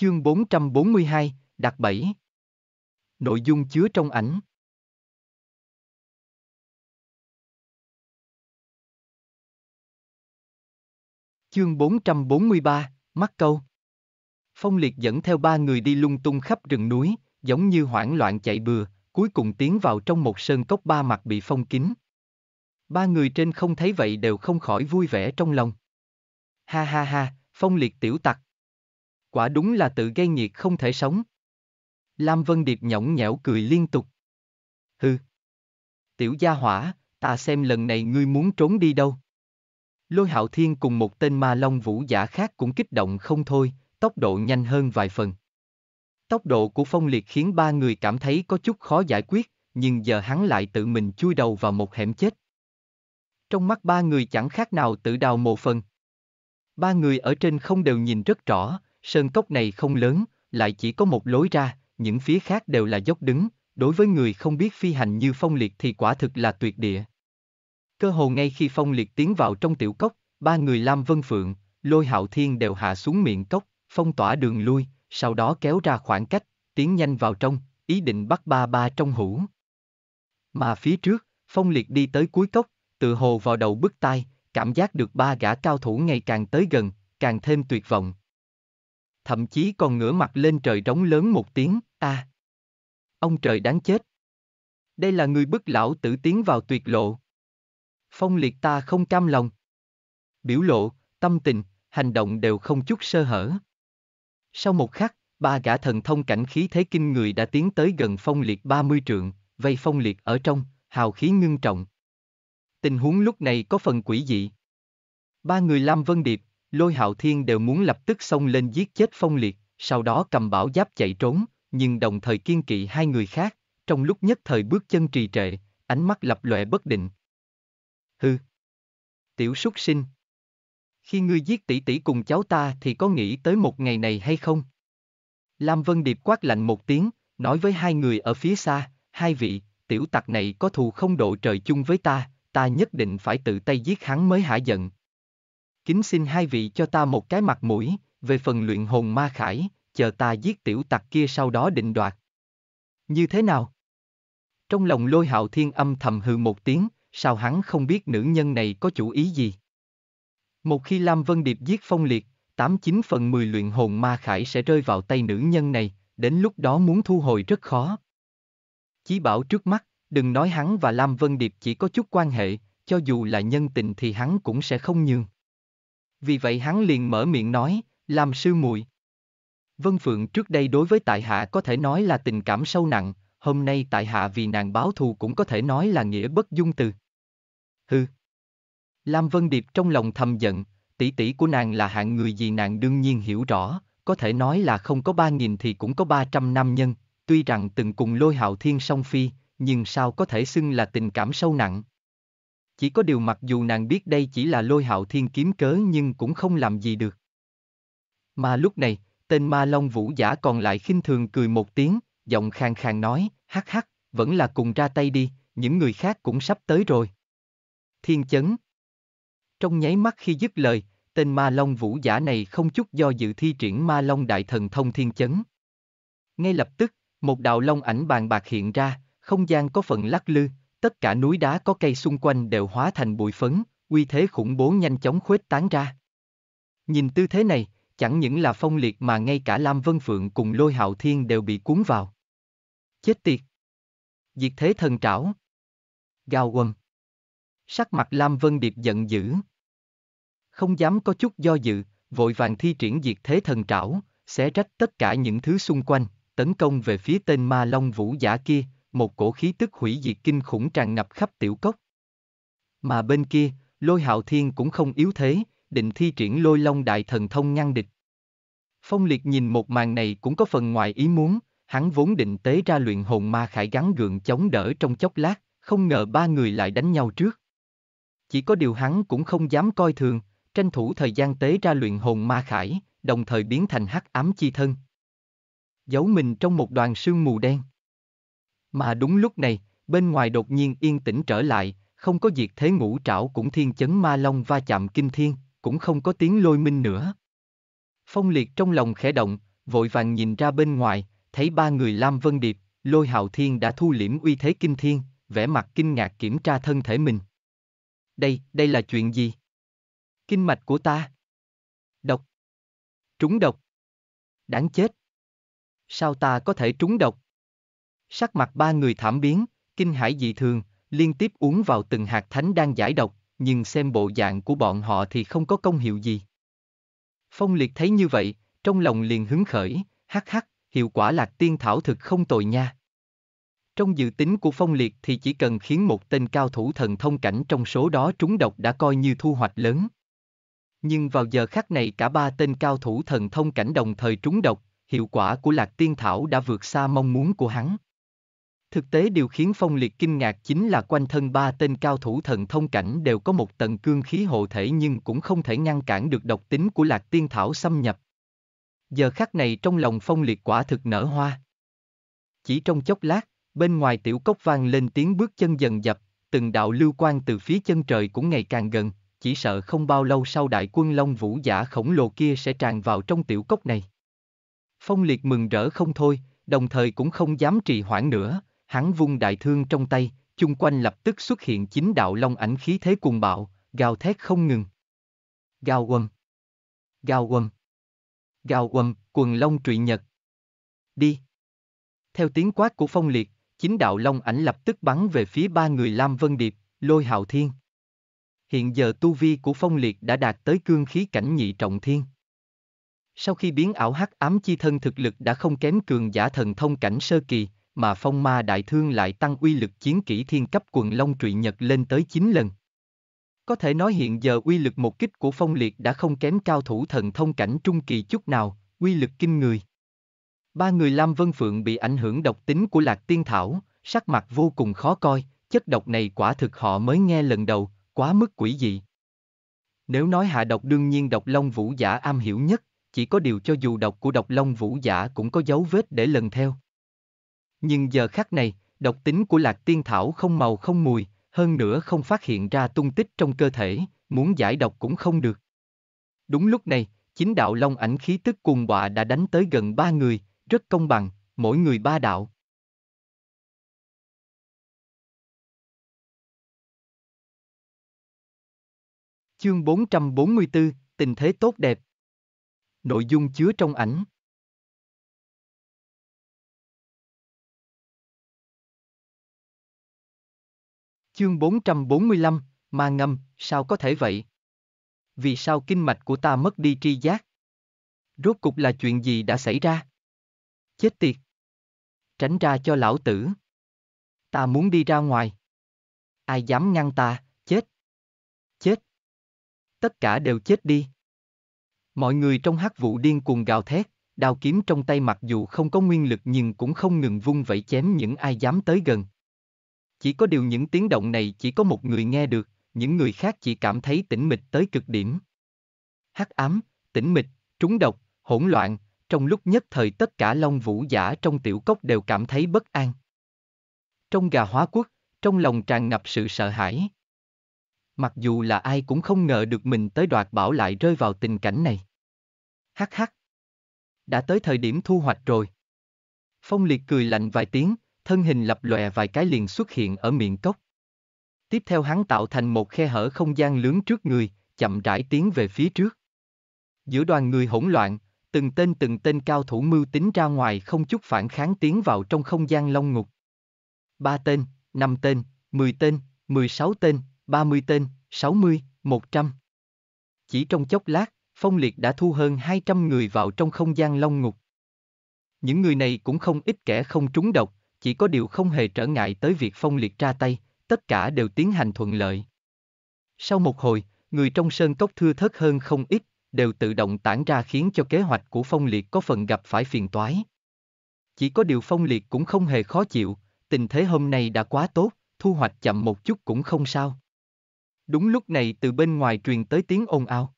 Chương 442, Đặc 7 Nội dung chứa trong ảnh Chương 443, Mắc câu Phong liệt dẫn theo ba người đi lung tung khắp rừng núi, giống như hoảng loạn chạy bừa, cuối cùng tiến vào trong một sơn cốc ba mặt bị phong kín. Ba người trên không thấy vậy đều không khỏi vui vẻ trong lòng. Ha ha ha, phong liệt tiểu tặc, Quả đúng là tự gây nhiệt không thể sống. Lam Vân Điệp nhõng nhẽo cười liên tục. Hừ. Tiểu gia hỏa, ta xem lần này ngươi muốn trốn đi đâu. Lôi hạo thiên cùng một tên ma long vũ giả khác cũng kích động không thôi, tốc độ nhanh hơn vài phần. Tốc độ của phong liệt khiến ba người cảm thấy có chút khó giải quyết, nhưng giờ hắn lại tự mình chui đầu vào một hẻm chết. Trong mắt ba người chẳng khác nào tự đào mộ phần. Ba người ở trên không đều nhìn rất rõ, Sơn cốc này không lớn, lại chỉ có một lối ra, những phía khác đều là dốc đứng, đối với người không biết phi hành như phong liệt thì quả thực là tuyệt địa. Cơ hồ ngay khi phong liệt tiến vào trong tiểu cốc, ba người Lam Vân Phượng, Lôi Hạo Thiên đều hạ xuống miệng cốc, phong tỏa đường lui, sau đó kéo ra khoảng cách, tiến nhanh vào trong, ý định bắt ba ba trong hũ. Mà phía trước, phong liệt đi tới cuối cốc, tự hồ vào đầu bức tai, cảm giác được ba gã cao thủ ngày càng tới gần, càng thêm tuyệt vọng, thậm chí còn ngửa mặt lên trời trống lớn một tiếng, a. À, ông trời đáng chết. Đây là người bức lão tử tiến vào tuyệt lộ. Phong liệt ta không cam lòng. Biểu lộ, tâm tình, hành động đều không chút sơ hở. Sau một khắc, ba gã thần thông cảnh khí thế kinh người đã tiến tới gần phong liệt 30 trượng, vây phong liệt ở trong, hào khí ngưng trọng. Tình huống lúc này có phần quỷ dị. Ba người Lam Vân Điệp, Lôi hạo thiên đều muốn lập tức xông lên giết chết phong liệt, sau đó cầm bảo giáp chạy trốn, nhưng đồng thời kiên kỵ hai người khác, trong lúc nhất thời bước chân trì trệ, ánh mắt lập lòe bất định. Hư! Tiểu súc sinh! Khi ngươi giết tỷ tỷ cùng cháu ta thì có nghĩ tới một ngày này hay không? Lam Vân Điệp quát lạnh một tiếng, nói với hai người ở phía xa, hai vị, tiểu tặc này có thù không độ trời chung với ta, ta nhất định phải tự tay giết hắn mới hả giận, Kính xin hai vị cho ta một cái mặt mũi, về phần luyện hồn ma khải, chờ ta giết tiểu tặc kia sau đó định đoạt. Như thế nào? Trong lòng lôi hạo thiên âm thầm hừ một tiếng, sao hắn không biết nữ nhân này có chủ ý gì? Một khi Lam Vân Điệp giết phong liệt, 89 phần 10 luyện hồn ma khải sẽ rơi vào tay nữ nhân này, đến lúc đó muốn thu hồi rất khó. Chí bảo trước mắt, đừng nói hắn và Lam Vân Điệp chỉ có chút quan hệ, cho dù là nhân tình thì hắn cũng sẽ không nhường vì vậy hắn liền mở miệng nói, làm sư muội. Vân Phượng trước đây đối với tại hạ có thể nói là tình cảm sâu nặng, hôm nay tại hạ vì nàng báo thù cũng có thể nói là nghĩa bất dung từ. Hừ. Lam Vân Điệp trong lòng thầm giận, tỷ tỷ của nàng là hạng người gì nàng đương nhiên hiểu rõ, có thể nói là không có ba nghìn thì cũng có ba trăm nam nhân, tuy rằng từng cùng lôi hạo thiên song phi, nhưng sao có thể xưng là tình cảm sâu nặng chỉ có điều mặc dù nàng biết đây chỉ là lôi hạo thiên kiếm cớ nhưng cũng không làm gì được. Mà lúc này, tên ma long vũ giả còn lại khinh thường cười một tiếng, giọng khang khang nói, hắc hắc, vẫn là cùng ra tay đi, những người khác cũng sắp tới rồi. Thiên chấn. Trong nháy mắt khi dứt lời, tên ma long vũ giả này không chút do dự thi triển ma long đại thần thông thiên chấn. Ngay lập tức, một đạo long ảnh bàn bạc hiện ra, không gian có phần lắc lư, tất cả núi đá có cây xung quanh đều hóa thành bụi phấn, uy thế khủng bố nhanh chóng khuếch tán ra. Nhìn tư thế này, chẳng những là phong liệt mà ngay cả Lam Vân Phượng cùng lôi hạo thiên đều bị cuốn vào. Chết tiệt! Diệt thế thần trảo! Gào quầm! Sắc mặt Lam Vân Điệp giận dữ. Không dám có chút do dự, vội vàng thi triển diệt thế thần trảo, xé rách tất cả những thứ xung quanh, tấn công về phía tên ma long vũ giả kia, một cổ khí tức hủy diệt kinh khủng tràn ngập khắp tiểu cốc. Mà bên kia, lôi hạo thiên cũng không yếu thế, định thi triển lôi long đại thần thông ngăn địch. Phong liệt nhìn một màn này cũng có phần ngoài ý muốn, hắn vốn định tế ra luyện hồn ma khải gắn gượng chống đỡ trong chốc lát, không ngờ ba người lại đánh nhau trước. Chỉ có điều hắn cũng không dám coi thường, tranh thủ thời gian tế ra luyện hồn ma khải, đồng thời biến thành hắc ám chi thân. Giấu mình trong một đoàn sương mù đen. Mà đúng lúc này, bên ngoài đột nhiên yên tĩnh trở lại, không có diệt thế ngũ trảo cũng thiên chấn ma long va chạm kinh thiên, cũng không có tiếng lôi minh nữa. Phong liệt trong lòng khẽ động, vội vàng nhìn ra bên ngoài, thấy ba người Lam Vân Điệp, lôi hạo thiên đã thu liễm uy thế kinh thiên, vẻ mặt kinh ngạc kiểm tra thân thể mình. Đây, đây là chuyện gì? Kinh mạch của ta. Độc. Trúng độc. Đáng chết. Sao ta có thể trúng độc? Sắc mặt ba người thảm biến, kinh hãi dị thường, liên tiếp uống vào từng hạt thánh đang giải độc, nhưng xem bộ dạng của bọn họ thì không có công hiệu gì. Phong liệt thấy như vậy, trong lòng liền hứng khởi, hắc hắc, hiệu quả lạc tiên thảo thực không tồi nha. Trong dự tính của phong liệt thì chỉ cần khiến một tên cao thủ thần thông cảnh trong số đó trúng độc đã coi như thu hoạch lớn. Nhưng vào giờ khắc này cả ba tên cao thủ thần thông cảnh đồng thời trúng độc, hiệu quả của lạc tiên thảo đã vượt xa mong muốn của hắn. Thực tế điều khiến Phong Liệt kinh ngạc chính là quanh thân ba tên cao thủ thần thông cảnh đều có một tầng cương khí hộ thể nhưng cũng không thể ngăn cản được độc tính của lạc tiên thảo xâm nhập. Giờ khắc này trong lòng Phong Liệt quả thực nở hoa. Chỉ trong chốc lát, bên ngoài tiểu cốc vang lên tiếng bước chân dần dập, từng đạo lưu quan từ phía chân trời cũng ngày càng gần, chỉ sợ không bao lâu sau đại quân Long Vũ giả khổng lồ kia sẽ tràn vào trong tiểu cốc này. Phong Liệt mừng rỡ không thôi, đồng thời cũng không dám trì hoãn nữa, Hắn vung đại thương trong tay, chung quanh lập tức xuất hiện chín đạo long ảnh khí thế cuồng bạo, gào thét không ngừng. Gào quầm. Gào quầm. Gào quầm, quần long trụy nhật. Đi. Theo tiếng quát của phong liệt, chín đạo long ảnh lập tức bắn về phía ba người Lam Vân Điệp, lôi Hào thiên. Hiện giờ tu vi của phong liệt đã đạt tới cương khí cảnh nhị trọng thiên. Sau khi biến ảo hắc ám chi thân thực lực đã không kém cường giả thần thông cảnh sơ kỳ, mà phong ma đại thương lại tăng uy lực chiến kỹ thiên cấp quần long trụy nhật lên tới 9 lần. Có thể nói hiện giờ uy lực một kích của phong liệt đã không kém cao thủ thần thông cảnh trung kỳ chút nào, uy lực kinh người. Ba người Lam Vân Phượng bị ảnh hưởng độc tính của lạc tiên thảo, sắc mặt vô cùng khó coi, chất độc này quả thực họ mới nghe lần đầu, quá mức quỷ dị. Nếu nói hạ độc đương nhiên độc long vũ giả am hiểu nhất, chỉ có điều cho dù độc của độc long vũ giả cũng có dấu vết để lần theo. Nhưng giờ khắc này, độc tính của lạc tiên thảo không màu không mùi, hơn nữa không phát hiện ra tung tích trong cơ thể, muốn giải độc cũng không được. Đúng lúc này, chính đạo long ảnh khí tức cuồng bọa đã đánh tới gần ba người, rất công bằng, mỗi người ba đạo. Chương 444, tình thế tốt đẹp. Nội dung chứa trong ảnh. Chương 445, ma ngâm, sao có thể vậy? Vì sao kinh mạch của ta mất đi tri giác? Rốt cục là chuyện gì đã xảy ra? Chết tiệt! Tránh ra cho lão tử! Ta muốn đi ra ngoài! Ai dám ngăn ta, chết! Chết! Tất cả đều chết đi! Mọi người trong hát vụ điên cuồng gào thét, đao kiếm trong tay mặc dù không có nguyên lực nhưng cũng không ngừng vung vẩy chém những ai dám tới gần. Chỉ có điều những tiếng động này chỉ có một người nghe được, những người khác chỉ cảm thấy tĩnh mịch tới cực điểm. Hắc ám, tĩnh mịch, trúng độc, hỗn loạn, trong lúc nhất thời tất cả long vũ giả trong tiểu cốc đều cảm thấy bất an. Trong gà hóa quốc, trong lòng tràn ngập sự sợ hãi. Mặc dù là ai cũng không ngờ được mình tới đoạt bảo lại rơi vào tình cảnh này. Hắc hắc. Đã tới thời điểm thu hoạch rồi. Phong liệt cười lạnh vài tiếng, thân hình lập lòe vài cái liền xuất hiện ở miệng cốc. Tiếp theo hắn tạo thành một khe hở không gian lớn trước người, chậm rãi tiến về phía trước. Giữa đoàn người hỗn loạn, từng tên từng tên cao thủ mưu tính ra ngoài không chút phản kháng tiến vào trong không gian long ngục. Ba tên, năm tên, mười tên, mười sáu tên, ba mươi tên, sáu mươi, một trăm. Chỉ trong chốc lát, Phong Liệt đã thu hơn hai trăm người vào trong không gian long ngục. Những người này cũng không ít kẻ không trúng độc, chỉ có điều không hề trở ngại tới việc phong liệt ra tay, tất cả đều tiến hành thuận lợi. Sau một hồi, người trong sơn cốc thưa thớt hơn không ít, đều tự động tản ra khiến cho kế hoạch của phong liệt có phần gặp phải phiền toái. Chỉ có điều phong liệt cũng không hề khó chịu, tình thế hôm nay đã quá tốt, thu hoạch chậm một chút cũng không sao. Đúng lúc này từ bên ngoài truyền tới tiếng ồn ào.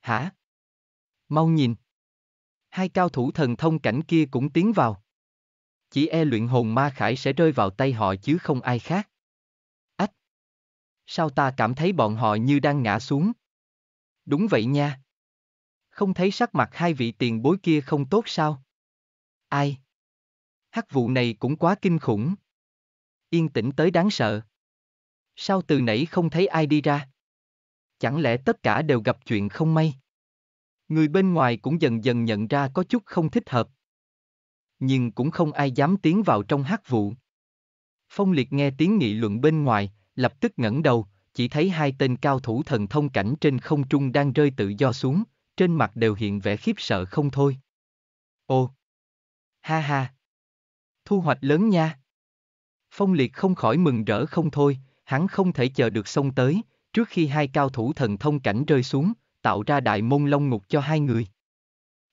Hả? Mau nhìn. Hai cao thủ thần thông cảnh kia cũng tiến vào chỉ e luyện hồn ma khải sẽ rơi vào tay họ chứ không ai khác. Ách! Sao ta cảm thấy bọn họ như đang ngã xuống? Đúng vậy nha. Không thấy sắc mặt hai vị tiền bối kia không tốt sao? Ai? Hắc vụ này cũng quá kinh khủng. Yên tĩnh tới đáng sợ. Sao từ nãy không thấy ai đi ra? Chẳng lẽ tất cả đều gặp chuyện không may? Người bên ngoài cũng dần dần nhận ra có chút không thích hợp nhưng cũng không ai dám tiến vào trong hát vụ. Phong liệt nghe tiếng nghị luận bên ngoài, lập tức ngẩng đầu, chỉ thấy hai tên cao thủ thần thông cảnh trên không trung đang rơi tự do xuống, trên mặt đều hiện vẻ khiếp sợ không thôi. Ô! Ha ha! Thu hoạch lớn nha! Phong liệt không khỏi mừng rỡ không thôi, hắn không thể chờ được xông tới, trước khi hai cao thủ thần thông cảnh rơi xuống, tạo ra đại môn long ngục cho hai người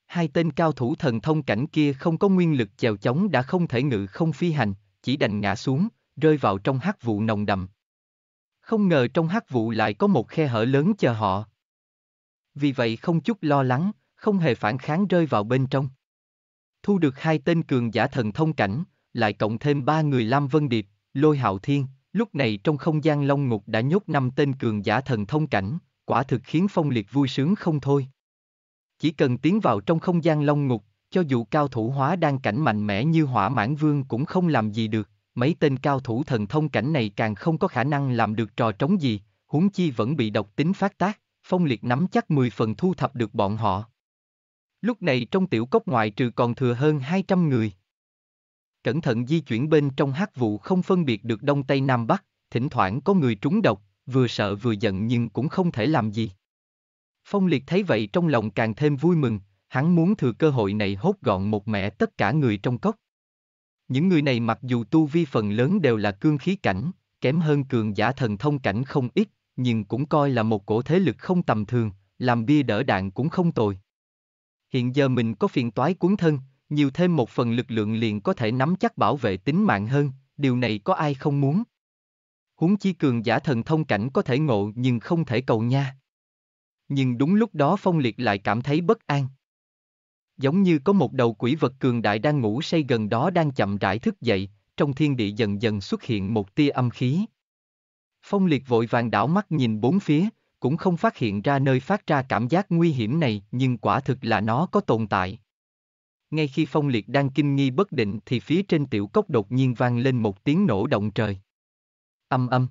hai tên cao thủ thần thông cảnh kia không có nguyên lực chèo chống đã không thể ngự không phi hành, chỉ đành ngã xuống, rơi vào trong hắc vụ nồng đậm. Không ngờ trong hắc vụ lại có một khe hở lớn chờ họ. Vì vậy không chút lo lắng, không hề phản kháng rơi vào bên trong. Thu được hai tên cường giả thần thông cảnh, lại cộng thêm ba người Lam Vân Điệp, Lôi Hạo Thiên, lúc này trong không gian long ngục đã nhốt năm tên cường giả thần thông cảnh, quả thực khiến phong liệt vui sướng không thôi. Chỉ cần tiến vào trong không gian long ngục, cho dù cao thủ hóa đang cảnh mạnh mẽ như hỏa mãn vương cũng không làm gì được, mấy tên cao thủ thần thông cảnh này càng không có khả năng làm được trò trống gì, huống chi vẫn bị độc tính phát tác, phong liệt nắm chắc 10 phần thu thập được bọn họ. Lúc này trong tiểu cốc ngoại trừ còn thừa hơn 200 người. Cẩn thận di chuyển bên trong hát vụ không phân biệt được Đông Tây Nam Bắc, thỉnh thoảng có người trúng độc, vừa sợ vừa giận nhưng cũng không thể làm gì. Phong Liệt thấy vậy trong lòng càng thêm vui mừng, hắn muốn thừa cơ hội này hốt gọn một mẹ tất cả người trong cốc. Những người này mặc dù tu vi phần lớn đều là cương khí cảnh, kém hơn cường giả thần thông cảnh không ít, nhưng cũng coi là một cổ thế lực không tầm thường, làm bia đỡ đạn cũng không tồi. Hiện giờ mình có phiền toái cuốn thân, nhiều thêm một phần lực lượng liền có thể nắm chắc bảo vệ tính mạng hơn, điều này có ai không muốn. Huống chi cường giả thần thông cảnh có thể ngộ nhưng không thể cầu nha nhưng đúng lúc đó Phong Liệt lại cảm thấy bất an. Giống như có một đầu quỷ vật cường đại đang ngủ say gần đó đang chậm rãi thức dậy, trong thiên địa dần dần xuất hiện một tia âm khí. Phong Liệt vội vàng đảo mắt nhìn bốn phía, cũng không phát hiện ra nơi phát ra cảm giác nguy hiểm này nhưng quả thực là nó có tồn tại. Ngay khi Phong Liệt đang kinh nghi bất định thì phía trên tiểu cốc đột nhiên vang lên một tiếng nổ động trời. Âm âm.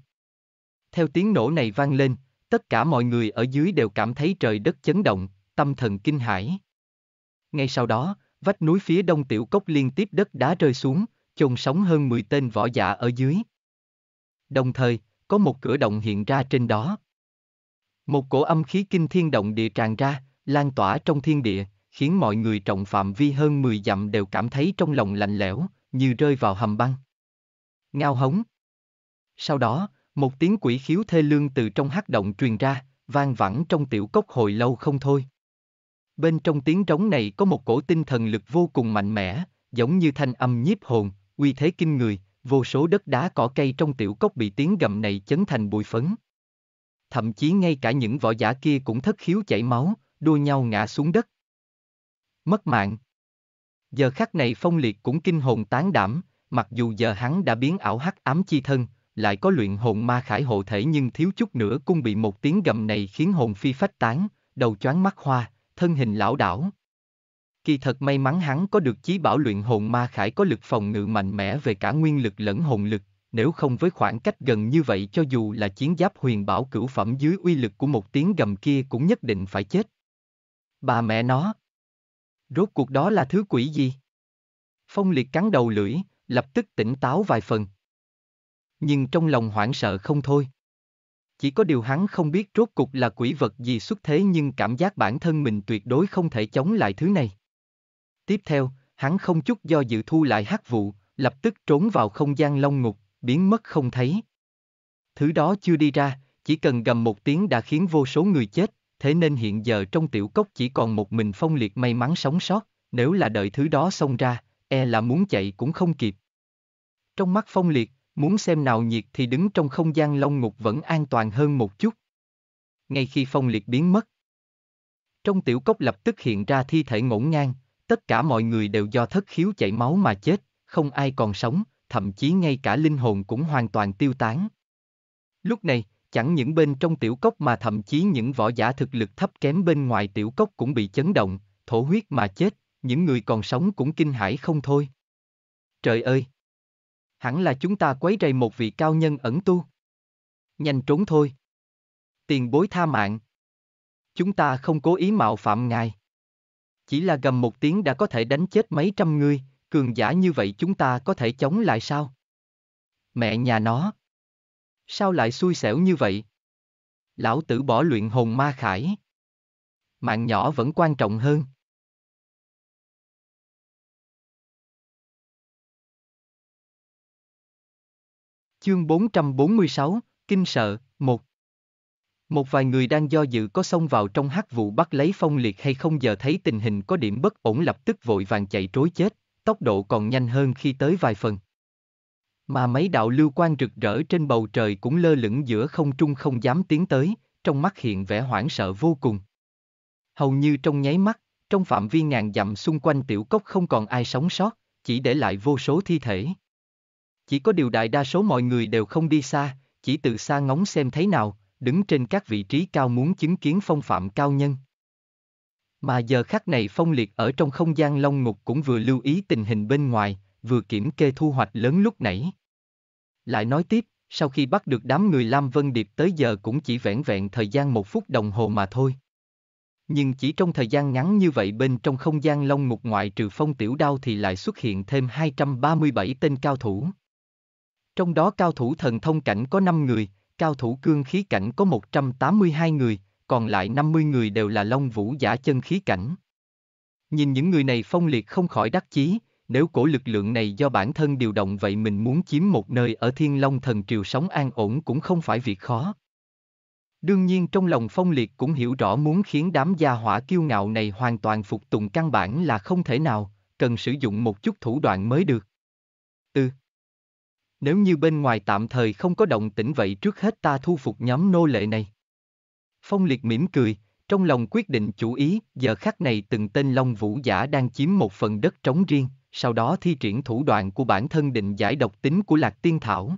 Theo tiếng nổ này vang lên, Tất cả mọi người ở dưới đều cảm thấy trời đất chấn động, tâm thần kinh hãi. Ngay sau đó, vách núi phía đông tiểu cốc liên tiếp đất đá rơi xuống, chôn sống hơn 10 tên võ giả ở dưới. Đồng thời, có một cửa động hiện ra trên đó. Một cổ âm khí kinh thiên động địa tràn ra, lan tỏa trong thiên địa, khiến mọi người trọng phạm vi hơn 10 dặm đều cảm thấy trong lòng lạnh lẽo, như rơi vào hầm băng. Ngao hống. Sau đó, một tiếng quỷ khiếu thê lương từ trong hắc động truyền ra, vang vẳng trong tiểu cốc hồi lâu không thôi. Bên trong tiếng trống này có một cổ tinh thần lực vô cùng mạnh mẽ, giống như thanh âm nhiếp hồn, uy thế kinh người, vô số đất đá cỏ cây trong tiểu cốc bị tiếng gầm này chấn thành bụi phấn. Thậm chí ngay cả những võ giả kia cũng thất khiếu chảy máu, đua nhau ngã xuống đất. Mất mạng. Giờ khắc này phong liệt cũng kinh hồn tán đảm, mặc dù giờ hắn đã biến ảo hắc ám chi thân, lại có luyện hồn ma khải hộ thể nhưng thiếu chút nữa cũng bị một tiếng gầm này khiến hồn phi phách tán, đầu choáng mắt hoa, thân hình lão đảo. Kỳ thật may mắn hắn có được chí bảo luyện hồn ma khải có lực phòng ngự mạnh mẽ về cả nguyên lực lẫn hồn lực, nếu không với khoảng cách gần như vậy cho dù là chiến giáp huyền bảo cửu phẩm dưới uy lực của một tiếng gầm kia cũng nhất định phải chết. Bà mẹ nó! Rốt cuộc đó là thứ quỷ gì? Phong liệt cắn đầu lưỡi, lập tức tỉnh táo vài phần, nhưng trong lòng hoảng sợ không thôi. Chỉ có điều hắn không biết rốt cục là quỷ vật gì xuất thế nhưng cảm giác bản thân mình tuyệt đối không thể chống lại thứ này. Tiếp theo, hắn không chút do dự thu lại hắc vụ, lập tức trốn vào không gian long ngục, biến mất không thấy. Thứ đó chưa đi ra, chỉ cần gầm một tiếng đã khiến vô số người chết, thế nên hiện giờ trong tiểu cốc chỉ còn một mình phong liệt may mắn sống sót, nếu là đợi thứ đó xông ra, e là muốn chạy cũng không kịp. Trong mắt phong liệt, muốn xem nào nhiệt thì đứng trong không gian long ngục vẫn an toàn hơn một chút. Ngay khi phong liệt biến mất, trong tiểu cốc lập tức hiện ra thi thể ngổn ngang, tất cả mọi người đều do thất khiếu chảy máu mà chết, không ai còn sống, thậm chí ngay cả linh hồn cũng hoàn toàn tiêu tán. Lúc này, chẳng những bên trong tiểu cốc mà thậm chí những võ giả thực lực thấp kém bên ngoài tiểu cốc cũng bị chấn động, thổ huyết mà chết, những người còn sống cũng kinh hãi không thôi. Trời ơi! hẳn là chúng ta quấy rầy một vị cao nhân ẩn tu. Nhanh trốn thôi. Tiền bối tha mạng. Chúng ta không cố ý mạo phạm ngài. Chỉ là gầm một tiếng đã có thể đánh chết mấy trăm người, cường giả như vậy chúng ta có thể chống lại sao? Mẹ nhà nó. Sao lại xui xẻo như vậy? Lão tử bỏ luyện hồn ma khải. Mạng nhỏ vẫn quan trọng hơn. Chương 446, Kinh sợ, 1 Một vài người đang do dự có xông vào trong hắc vụ bắt lấy phong liệt hay không giờ thấy tình hình có điểm bất ổn lập tức vội vàng chạy trối chết, tốc độ còn nhanh hơn khi tới vài phần. Mà mấy đạo lưu quan rực rỡ trên bầu trời cũng lơ lửng giữa không trung không dám tiến tới, trong mắt hiện vẻ hoảng sợ vô cùng. Hầu như trong nháy mắt, trong phạm vi ngàn dặm xung quanh tiểu cốc không còn ai sống sót, chỉ để lại vô số thi thể. Chỉ có điều đại đa số mọi người đều không đi xa, chỉ từ xa ngóng xem thấy nào, đứng trên các vị trí cao muốn chứng kiến phong phạm cao nhân. Mà giờ khắc này phong liệt ở trong không gian long ngục cũng vừa lưu ý tình hình bên ngoài, vừa kiểm kê thu hoạch lớn lúc nãy. Lại nói tiếp, sau khi bắt được đám người Lam Vân Điệp tới giờ cũng chỉ vẻn vẹn thời gian một phút đồng hồ mà thôi. Nhưng chỉ trong thời gian ngắn như vậy bên trong không gian long ngục ngoại trừ phong tiểu đao thì lại xuất hiện thêm 237 tên cao thủ. Trong đó cao thủ thần thông cảnh có 5 người, cao thủ cương khí cảnh có 182 người, còn lại 50 người đều là Long Vũ giả chân khí cảnh. Nhìn những người này phong liệt không khỏi đắc chí, nếu cổ lực lượng này do bản thân điều động vậy mình muốn chiếm một nơi ở Thiên Long Thần Triều sống an ổn cũng không phải việc khó. Đương nhiên trong lòng phong liệt cũng hiểu rõ muốn khiến đám gia hỏa kiêu ngạo này hoàn toàn phục tùng căn bản là không thể nào, cần sử dụng một chút thủ đoạn mới được. Ừ, nếu như bên ngoài tạm thời không có động tĩnh vậy trước hết ta thu phục nhóm nô lệ này. Phong liệt mỉm cười, trong lòng quyết định chủ ý, giờ khắc này từng tên Long Vũ giả đang chiếm một phần đất trống riêng, sau đó thi triển thủ đoạn của bản thân định giải độc tính của Lạc Tiên Thảo.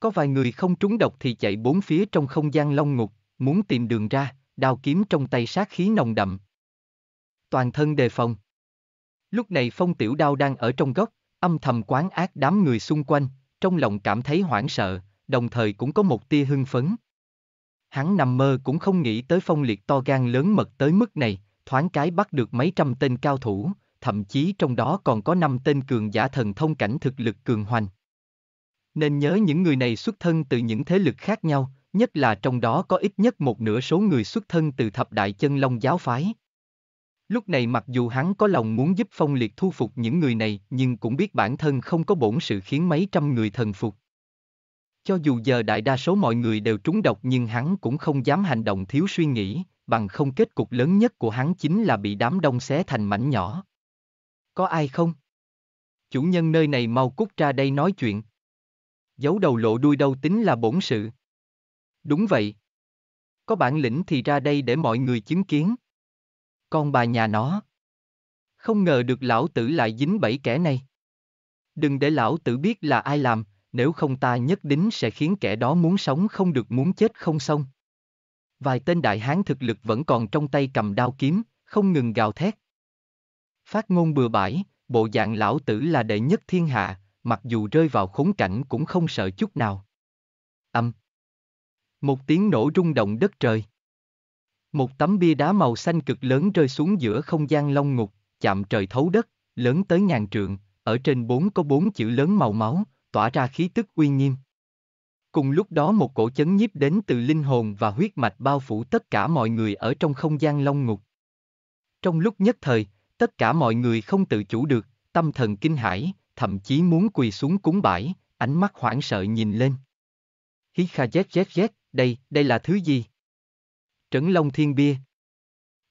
Có vài người không trúng độc thì chạy bốn phía trong không gian long ngục, muốn tìm đường ra, đao kiếm trong tay sát khí nồng đậm. Toàn thân đề phòng. Lúc này phong tiểu đao đang ở trong góc, âm thầm quán ác đám người xung quanh, trong lòng cảm thấy hoảng sợ, đồng thời cũng có một tia hưng phấn. Hắn nằm mơ cũng không nghĩ tới phong liệt to gan lớn mật tới mức này, thoáng cái bắt được mấy trăm tên cao thủ, thậm chí trong đó còn có năm tên cường giả thần thông cảnh thực lực cường hoành. Nên nhớ những người này xuất thân từ những thế lực khác nhau, nhất là trong đó có ít nhất một nửa số người xuất thân từ thập đại chân long giáo phái. Lúc này mặc dù hắn có lòng muốn giúp phong liệt thu phục những người này nhưng cũng biết bản thân không có bổn sự khiến mấy trăm người thần phục. Cho dù giờ đại đa số mọi người đều trúng độc nhưng hắn cũng không dám hành động thiếu suy nghĩ, bằng không kết cục lớn nhất của hắn chính là bị đám đông xé thành mảnh nhỏ. Có ai không? Chủ nhân nơi này mau cút ra đây nói chuyện. Giấu đầu lộ đuôi đâu tính là bổn sự. Đúng vậy. Có bản lĩnh thì ra đây để mọi người chứng kiến. Con bà nhà nó. Không ngờ được lão tử lại dính bẫy kẻ này. Đừng để lão tử biết là ai làm, nếu không ta nhất định sẽ khiến kẻ đó muốn sống không được muốn chết không xong. Vài tên đại hán thực lực vẫn còn trong tay cầm đao kiếm, không ngừng gào thét. Phát ngôn bừa bãi, bộ dạng lão tử là đệ nhất thiên hạ, mặc dù rơi vào khốn cảnh cũng không sợ chút nào. Âm. Một tiếng nổ rung động đất trời. Một tấm bia đá màu xanh cực lớn rơi xuống giữa không gian long ngục, chạm trời thấu đất, lớn tới ngàn trượng, ở trên bốn có bốn chữ lớn màu máu, tỏa ra khí tức uy nghiêm. Cùng lúc đó một cổ chấn nhiếp đến từ linh hồn và huyết mạch bao phủ tất cả mọi người ở trong không gian long ngục. Trong lúc nhất thời, tất cả mọi người không tự chủ được, tâm thần kinh hãi, thậm chí muốn quỳ xuống cúng bãi, ánh mắt hoảng sợ nhìn lên. Hi kha zzzz, đây, đây là thứ gì? Trấn Long Thiên Bia.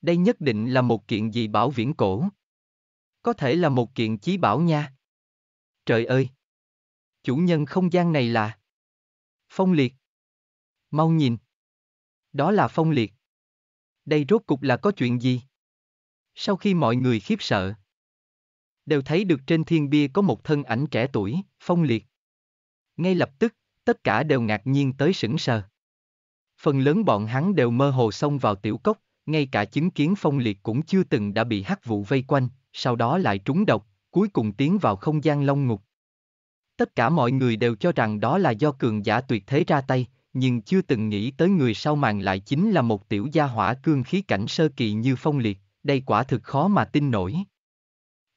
Đây nhất định là một kiện gì bảo viễn cổ. Có thể là một kiện chí bảo nha. Trời ơi! Chủ nhân không gian này là... Phong liệt. Mau nhìn. Đó là phong liệt. Đây rốt cục là có chuyện gì? Sau khi mọi người khiếp sợ, đều thấy được trên thiên bia có một thân ảnh trẻ tuổi, phong liệt. Ngay lập tức, tất cả đều ngạc nhiên tới sững sờ phần lớn bọn hắn đều mơ hồ xông vào tiểu cốc, ngay cả chứng kiến phong liệt cũng chưa từng đã bị hắc vụ vây quanh, sau đó lại trúng độc, cuối cùng tiến vào không gian long ngục. Tất cả mọi người đều cho rằng đó là do cường giả tuyệt thế ra tay, nhưng chưa từng nghĩ tới người sau màn lại chính là một tiểu gia hỏa cương khí cảnh sơ kỳ như phong liệt, đây quả thực khó mà tin nổi.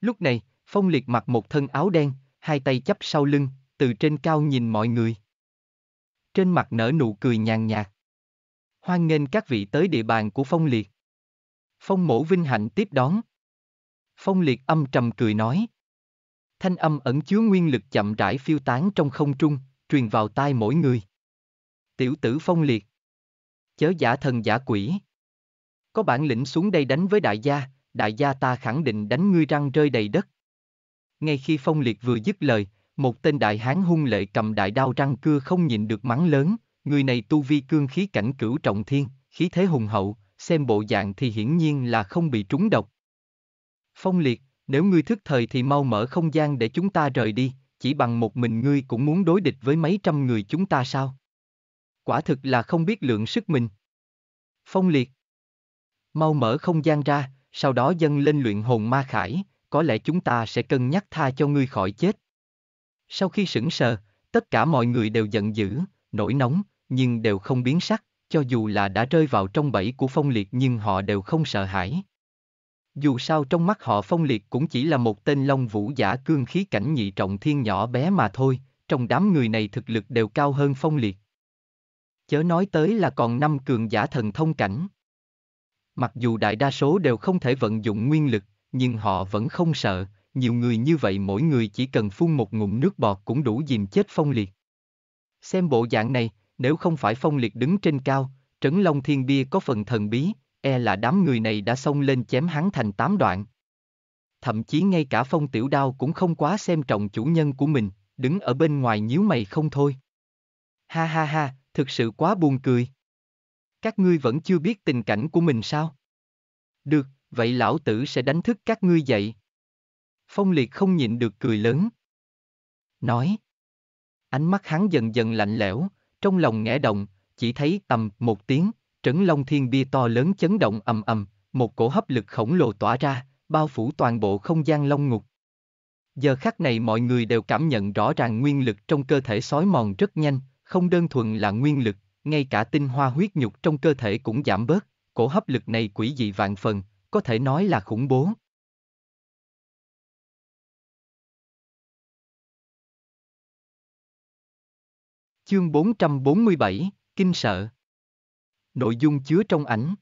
Lúc này, phong liệt mặc một thân áo đen, hai tay chắp sau lưng, từ trên cao nhìn mọi người. Trên mặt nở nụ cười nhàn nhạt. Hoan nghênh các vị tới địa bàn của Phong Liệt. Phong mổ vinh hạnh tiếp đón. Phong Liệt âm trầm cười nói. Thanh âm ẩn chứa nguyên lực chậm rãi phiêu tán trong không trung, truyền vào tai mỗi người. Tiểu tử Phong Liệt. Chớ giả thần giả quỷ. Có bản lĩnh xuống đây đánh với đại gia, đại gia ta khẳng định đánh ngươi răng rơi đầy đất. Ngay khi Phong Liệt vừa dứt lời, một tên đại hán hung lệ cầm đại đao răng cưa không nhịn được mắng lớn, Người này tu vi cương khí cảnh cửu trọng thiên, khí thế hùng hậu, xem bộ dạng thì hiển nhiên là không bị trúng độc. Phong liệt, nếu ngươi thức thời thì mau mở không gian để chúng ta rời đi, chỉ bằng một mình ngươi cũng muốn đối địch với mấy trăm người chúng ta sao? Quả thực là không biết lượng sức mình. Phong liệt. Mau mở không gian ra, sau đó dâng lên luyện hồn ma khải, có lẽ chúng ta sẽ cân nhắc tha cho ngươi khỏi chết. Sau khi sững sờ, tất cả mọi người đều giận dữ, nổi nóng, nhưng đều không biến sắc, cho dù là đã rơi vào trong bẫy của phong liệt nhưng họ đều không sợ hãi. Dù sao trong mắt họ phong liệt cũng chỉ là một tên long vũ giả cương khí cảnh nhị trọng thiên nhỏ bé mà thôi, trong đám người này thực lực đều cao hơn phong liệt. Chớ nói tới là còn năm cường giả thần thông cảnh. Mặc dù đại đa số đều không thể vận dụng nguyên lực, nhưng họ vẫn không sợ, nhiều người như vậy mỗi người chỉ cần phun một ngụm nước bọt cũng đủ dìm chết phong liệt. Xem bộ dạng này, nếu không phải phong liệt đứng trên cao, trấn long thiên bia có phần thần bí, e là đám người này đã xông lên chém hắn thành tám đoạn. Thậm chí ngay cả phong tiểu đao cũng không quá xem trọng chủ nhân của mình, đứng ở bên ngoài nhíu mày không thôi. Ha ha ha, thực sự quá buồn cười. Các ngươi vẫn chưa biết tình cảnh của mình sao? Được, vậy lão tử sẽ đánh thức các ngươi dậy. Phong liệt không nhịn được cười lớn. Nói ánh mắt hắn dần dần lạnh lẽo, trong lòng ngẽ động, chỉ thấy tầm một tiếng, trấn long thiên bia to lớn chấn động ầm ầm, một cổ hấp lực khổng lồ tỏa ra, bao phủ toàn bộ không gian long ngục. Giờ khắc này mọi người đều cảm nhận rõ ràng nguyên lực trong cơ thể sói mòn rất nhanh, không đơn thuần là nguyên lực, ngay cả tinh hoa huyết nhục trong cơ thể cũng giảm bớt, cổ hấp lực này quỷ dị vạn phần, có thể nói là khủng bố. Chương 447, Kinh sợ Nội dung chứa trong ảnh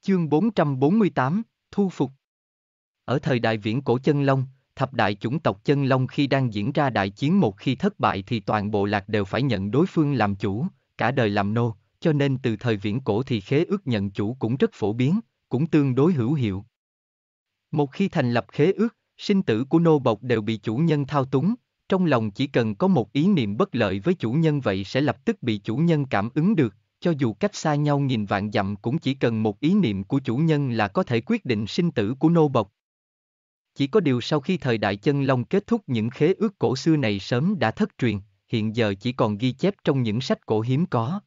Chương 448, Thu Phục Ở thời đại viễn cổ chân long, thập đại chủng tộc chân long khi đang diễn ra đại chiến một khi thất bại thì toàn bộ lạc đều phải nhận đối phương làm chủ, cả đời làm nô, cho nên từ thời viễn cổ thì khế ước nhận chủ cũng rất phổ biến, cũng tương đối hữu hiệu. Một khi thành lập khế ước, sinh tử của nô bộc đều bị chủ nhân thao túng, trong lòng chỉ cần có một ý niệm bất lợi với chủ nhân vậy sẽ lập tức bị chủ nhân cảm ứng được, cho dù cách xa nhau nghìn vạn dặm cũng chỉ cần một ý niệm của chủ nhân là có thể quyết định sinh tử của nô bộc. Chỉ có điều sau khi thời đại chân long kết thúc những khế ước cổ xưa này sớm đã thất truyền, hiện giờ chỉ còn ghi chép trong những sách cổ hiếm có.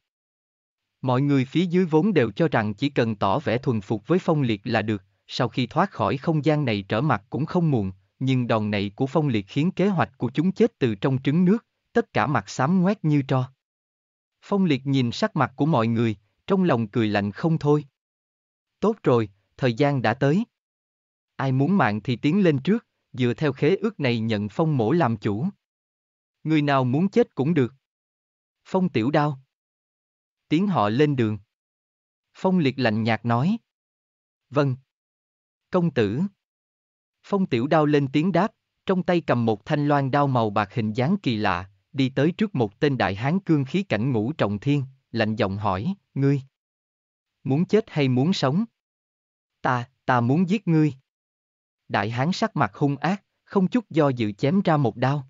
Mọi người phía dưới vốn đều cho rằng chỉ cần tỏ vẻ thuần phục với phong liệt là được, sau khi thoát khỏi không gian này trở mặt cũng không muộn, nhưng đòn này của phong liệt khiến kế hoạch của chúng chết từ trong trứng nước, tất cả mặt xám ngoét như tro. Phong liệt nhìn sắc mặt của mọi người, trong lòng cười lạnh không thôi. Tốt rồi, thời gian đã tới. Ai muốn mạng thì tiến lên trước, dựa theo khế ước này nhận phong mổ làm chủ. Người nào muốn chết cũng được. Phong tiểu đao. Tiến họ lên đường. Phong liệt lạnh nhạt nói. Vâng công tử. Phong tiểu đao lên tiếng đáp, trong tay cầm một thanh loan đao màu bạc hình dáng kỳ lạ, đi tới trước một tên đại hán cương khí cảnh ngũ trọng thiên, lạnh giọng hỏi, ngươi. Muốn chết hay muốn sống? Ta, ta muốn giết ngươi. Đại hán sắc mặt hung ác, không chút do dự chém ra một đao.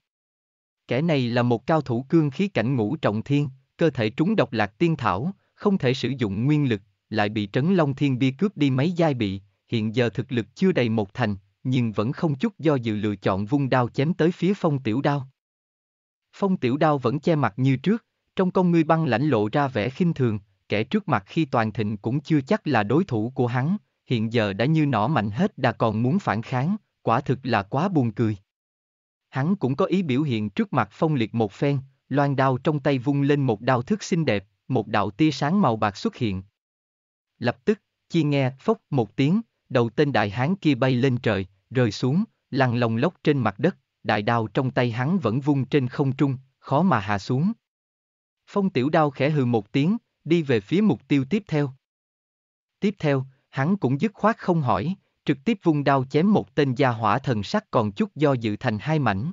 Kẻ này là một cao thủ cương khí cảnh ngũ trọng thiên, cơ thể trúng độc lạc tiên thảo, không thể sử dụng nguyên lực, lại bị trấn long thiên bi cướp đi mấy giai bị, hiện giờ thực lực chưa đầy một thành, nhưng vẫn không chút do dự lựa chọn vung đao chém tới phía phong tiểu đao. Phong tiểu đao vẫn che mặt như trước, trong con ngươi băng lãnh lộ ra vẻ khinh thường, kẻ trước mặt khi toàn thịnh cũng chưa chắc là đối thủ của hắn, hiện giờ đã như nỏ mạnh hết đã còn muốn phản kháng, quả thực là quá buồn cười. Hắn cũng có ý biểu hiện trước mặt phong liệt một phen, loan đao trong tay vung lên một đao thức xinh đẹp, một đạo tia sáng màu bạc xuất hiện. Lập tức, chi nghe phốc một tiếng, đầu tên đại hán kia bay lên trời, rơi xuống, lăn lòng lốc trên mặt đất, đại đao trong tay hắn vẫn vung trên không trung, khó mà hạ xuống. Phong tiểu đao khẽ hừ một tiếng, đi về phía mục tiêu tiếp theo. Tiếp theo, hắn cũng dứt khoát không hỏi, trực tiếp vung đao chém một tên gia hỏa thần sắc còn chút do dự thành hai mảnh.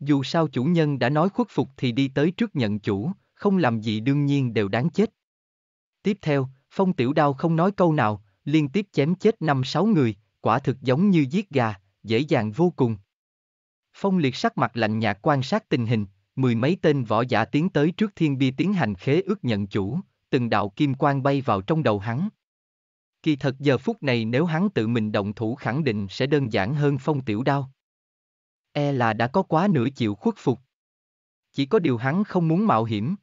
Dù sao chủ nhân đã nói khuất phục thì đi tới trước nhận chủ, không làm gì đương nhiên đều đáng chết. Tiếp theo, phong tiểu đao không nói câu nào, liên tiếp chém chết năm sáu người, quả thực giống như giết gà, dễ dàng vô cùng. Phong liệt sắc mặt lạnh nhạt quan sát tình hình, mười mấy tên võ giả tiến tới trước thiên bi tiến hành khế ước nhận chủ, từng đạo kim quang bay vào trong đầu hắn. Kỳ thật giờ phút này nếu hắn tự mình động thủ khẳng định sẽ đơn giản hơn phong tiểu đao. E là đã có quá nửa chịu khuất phục. Chỉ có điều hắn không muốn mạo hiểm.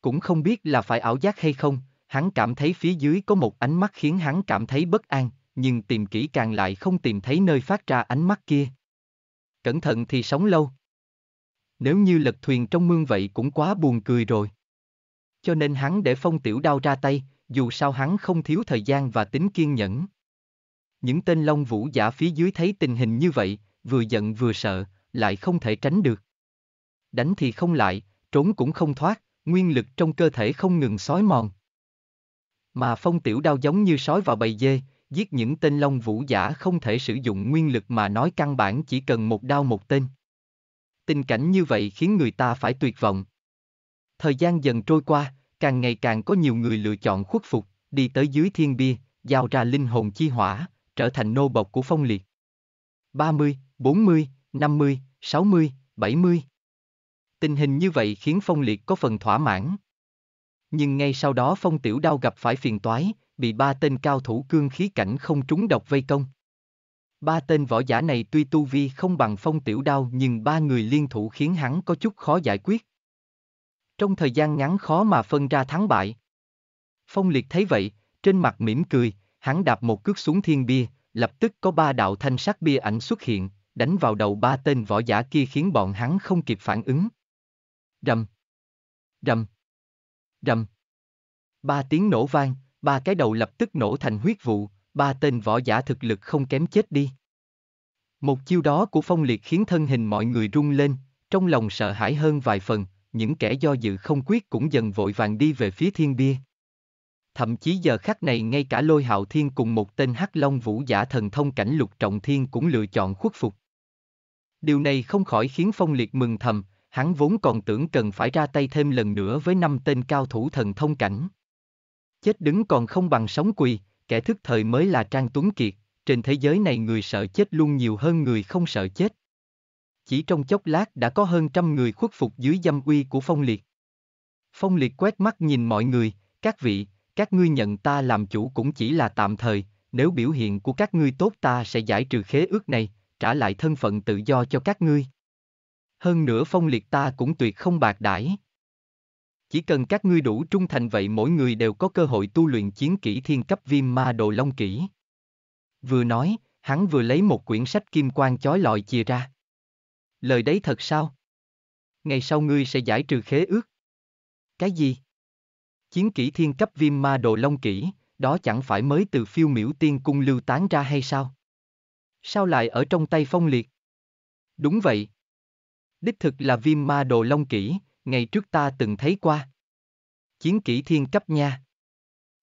Cũng không biết là phải ảo giác hay không, Hắn cảm thấy phía dưới có một ánh mắt khiến hắn cảm thấy bất an, nhưng tìm kỹ càng lại không tìm thấy nơi phát ra ánh mắt kia. Cẩn thận thì sống lâu. Nếu như lật thuyền trong mương vậy cũng quá buồn cười rồi. Cho nên hắn để phong tiểu đao ra tay, dù sao hắn không thiếu thời gian và tính kiên nhẫn. Những tên long vũ giả phía dưới thấy tình hình như vậy, vừa giận vừa sợ, lại không thể tránh được. Đánh thì không lại, trốn cũng không thoát, nguyên lực trong cơ thể không ngừng xói mòn. Mà phong tiểu đao giống như sói vào bầy dê, giết những tên long vũ giả không thể sử dụng nguyên lực mà nói căn bản chỉ cần một đao một tên. Tình cảnh như vậy khiến người ta phải tuyệt vọng. Thời gian dần trôi qua, càng ngày càng có nhiều người lựa chọn khuất phục, đi tới dưới thiên bia, giao ra linh hồn chi hỏa, trở thành nô bộc của phong liệt. 30, 40, 50, 60, 70. Tình hình như vậy khiến phong liệt có phần thỏa mãn nhưng ngay sau đó phong tiểu đao gặp phải phiền toái, bị ba tên cao thủ cương khí cảnh không trúng độc vây công. Ba tên võ giả này tuy tu vi không bằng phong tiểu đao nhưng ba người liên thủ khiến hắn có chút khó giải quyết. Trong thời gian ngắn khó mà phân ra thắng bại. Phong liệt thấy vậy, trên mặt mỉm cười, hắn đạp một cước xuống thiên bia, lập tức có ba đạo thanh sắc bia ảnh xuất hiện, đánh vào đầu ba tên võ giả kia khiến bọn hắn không kịp phản ứng. Rầm. Rầm. Rầm. Ba tiếng nổ vang, ba cái đầu lập tức nổ thành huyết vụ, ba tên võ giả thực lực không kém chết đi. Một chiêu đó của phong liệt khiến thân hình mọi người rung lên, trong lòng sợ hãi hơn vài phần, những kẻ do dự không quyết cũng dần vội vàng đi về phía thiên bia. Thậm chí giờ khắc này ngay cả lôi hạo thiên cùng một tên hắc long vũ giả thần thông cảnh lục trọng thiên cũng lựa chọn khuất phục. Điều này không khỏi khiến phong liệt mừng thầm, hắn vốn còn tưởng cần phải ra tay thêm lần nữa với năm tên cao thủ thần thông cảnh. Chết đứng còn không bằng sống quỳ, kẻ thức thời mới là Trang Tuấn Kiệt, trên thế giới này người sợ chết luôn nhiều hơn người không sợ chết. Chỉ trong chốc lát đã có hơn trăm người khuất phục dưới dâm uy của Phong Liệt. Phong Liệt quét mắt nhìn mọi người, các vị, các ngươi nhận ta làm chủ cũng chỉ là tạm thời, nếu biểu hiện của các ngươi tốt ta sẽ giải trừ khế ước này, trả lại thân phận tự do cho các ngươi hơn nữa phong liệt ta cũng tuyệt không bạc đãi. Chỉ cần các ngươi đủ trung thành vậy mỗi người đều có cơ hội tu luyện chiến kỹ thiên cấp viêm ma đồ long kỹ. Vừa nói, hắn vừa lấy một quyển sách kim quang chói lọi chia ra. Lời đấy thật sao? Ngày sau ngươi sẽ giải trừ khế ước. Cái gì? Chiến kỹ thiên cấp viêm ma đồ long kỹ, đó chẳng phải mới từ phiêu miểu tiên cung lưu tán ra hay sao? Sao lại ở trong tay phong liệt? Đúng vậy, Đích thực là viêm ma đồ long kỹ, ngày trước ta từng thấy qua. Chiến kỹ thiên cấp nha.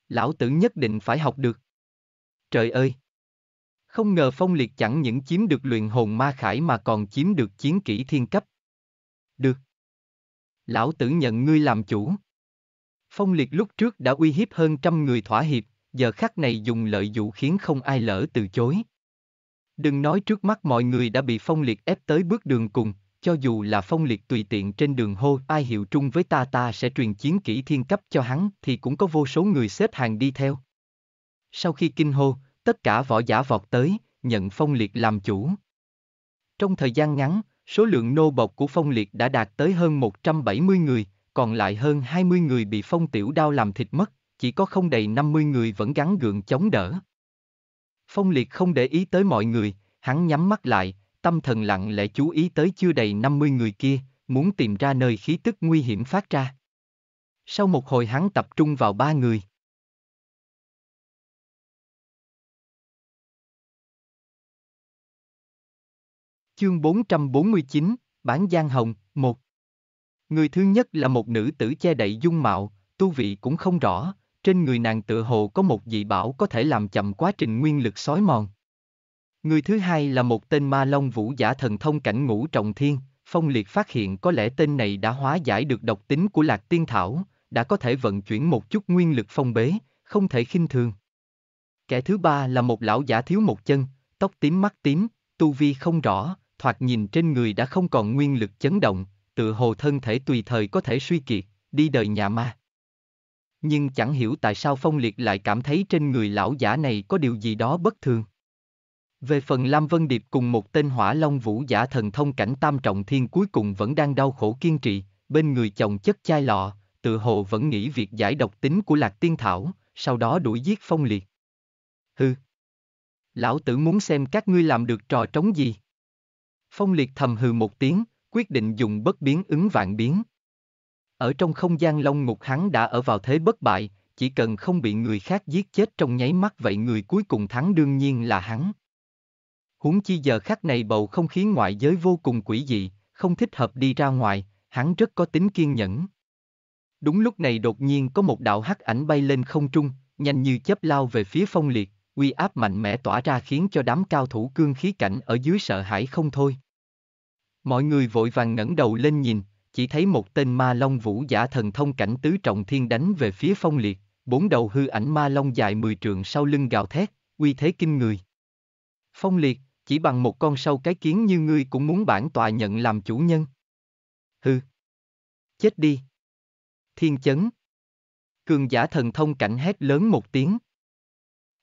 Lão tử nhất định phải học được. Trời ơi! Không ngờ phong liệt chẳng những chiếm được luyện hồn ma khải mà còn chiếm được chiến kỹ thiên cấp. Được. Lão tử nhận ngươi làm chủ. Phong liệt lúc trước đã uy hiếp hơn trăm người thỏa hiệp, giờ khắc này dùng lợi dụ khiến không ai lỡ từ chối. Đừng nói trước mắt mọi người đã bị phong liệt ép tới bước đường cùng, cho dù là phong liệt tùy tiện trên đường hô ai hiệu trung với ta ta sẽ truyền chiến kỹ thiên cấp cho hắn thì cũng có vô số người xếp hàng đi theo. Sau khi kinh hô, tất cả võ giả vọt tới, nhận phong liệt làm chủ. Trong thời gian ngắn, số lượng nô bộc của phong liệt đã đạt tới hơn 170 người, còn lại hơn 20 người bị phong tiểu đao làm thịt mất, chỉ có không đầy 50 người vẫn gắn gượng chống đỡ. Phong liệt không để ý tới mọi người, hắn nhắm mắt lại, tâm thần lặng lẽ chú ý tới chưa đầy 50 người kia, muốn tìm ra nơi khí tức nguy hiểm phát ra. Sau một hồi hắn tập trung vào ba người. Chương 449, Bán Giang Hồng, 1 Người thứ nhất là một nữ tử che đậy dung mạo, tu vị cũng không rõ, trên người nàng tựa hồ có một dị bảo có thể làm chậm quá trình nguyên lực sói mòn. Người thứ hai là một tên ma long vũ giả thần thông cảnh ngũ trọng thiên, Phong Liệt phát hiện có lẽ tên này đã hóa giải được độc tính của lạc tiên thảo, đã có thể vận chuyển một chút nguyên lực phong bế, không thể khinh thường. Kẻ thứ ba là một lão giả thiếu một chân, tóc tím mắt tím, tu vi không rõ, thoạt nhìn trên người đã không còn nguyên lực chấn động, tựa hồ thân thể tùy thời có thể suy kiệt, đi đời nhà ma. Nhưng chẳng hiểu tại sao Phong Liệt lại cảm thấy trên người lão giả này có điều gì đó bất thường. Về phần Lam Vân Điệp cùng một tên hỏa long vũ giả thần thông cảnh tam trọng thiên cuối cùng vẫn đang đau khổ kiên trì, bên người chồng chất chai lọ, tự hồ vẫn nghĩ việc giải độc tính của lạc tiên thảo, sau đó đuổi giết phong liệt. Hừ! Lão tử muốn xem các ngươi làm được trò trống gì. Phong liệt thầm hừ một tiếng, quyết định dùng bất biến ứng vạn biến. Ở trong không gian long ngục hắn đã ở vào thế bất bại, chỉ cần không bị người khác giết chết trong nháy mắt vậy người cuối cùng thắng đương nhiên là hắn huống chi giờ khắc này bầu không khí ngoại giới vô cùng quỷ dị, không thích hợp đi ra ngoài, hắn rất có tính kiên nhẫn. Đúng lúc này đột nhiên có một đạo hắc ảnh bay lên không trung, nhanh như chớp lao về phía phong liệt, uy áp mạnh mẽ tỏa ra khiến cho đám cao thủ cương khí cảnh ở dưới sợ hãi không thôi. Mọi người vội vàng ngẩng đầu lên nhìn, chỉ thấy một tên ma long vũ giả thần thông cảnh tứ trọng thiên đánh về phía phong liệt, bốn đầu hư ảnh ma long dài mười trượng sau lưng gào thét, uy thế kinh người. Phong liệt, chỉ bằng một con sâu cái kiến như ngươi cũng muốn bản tòa nhận làm chủ nhân. Hừ. Chết đi. Thiên chấn. Cường giả thần thông cảnh hét lớn một tiếng.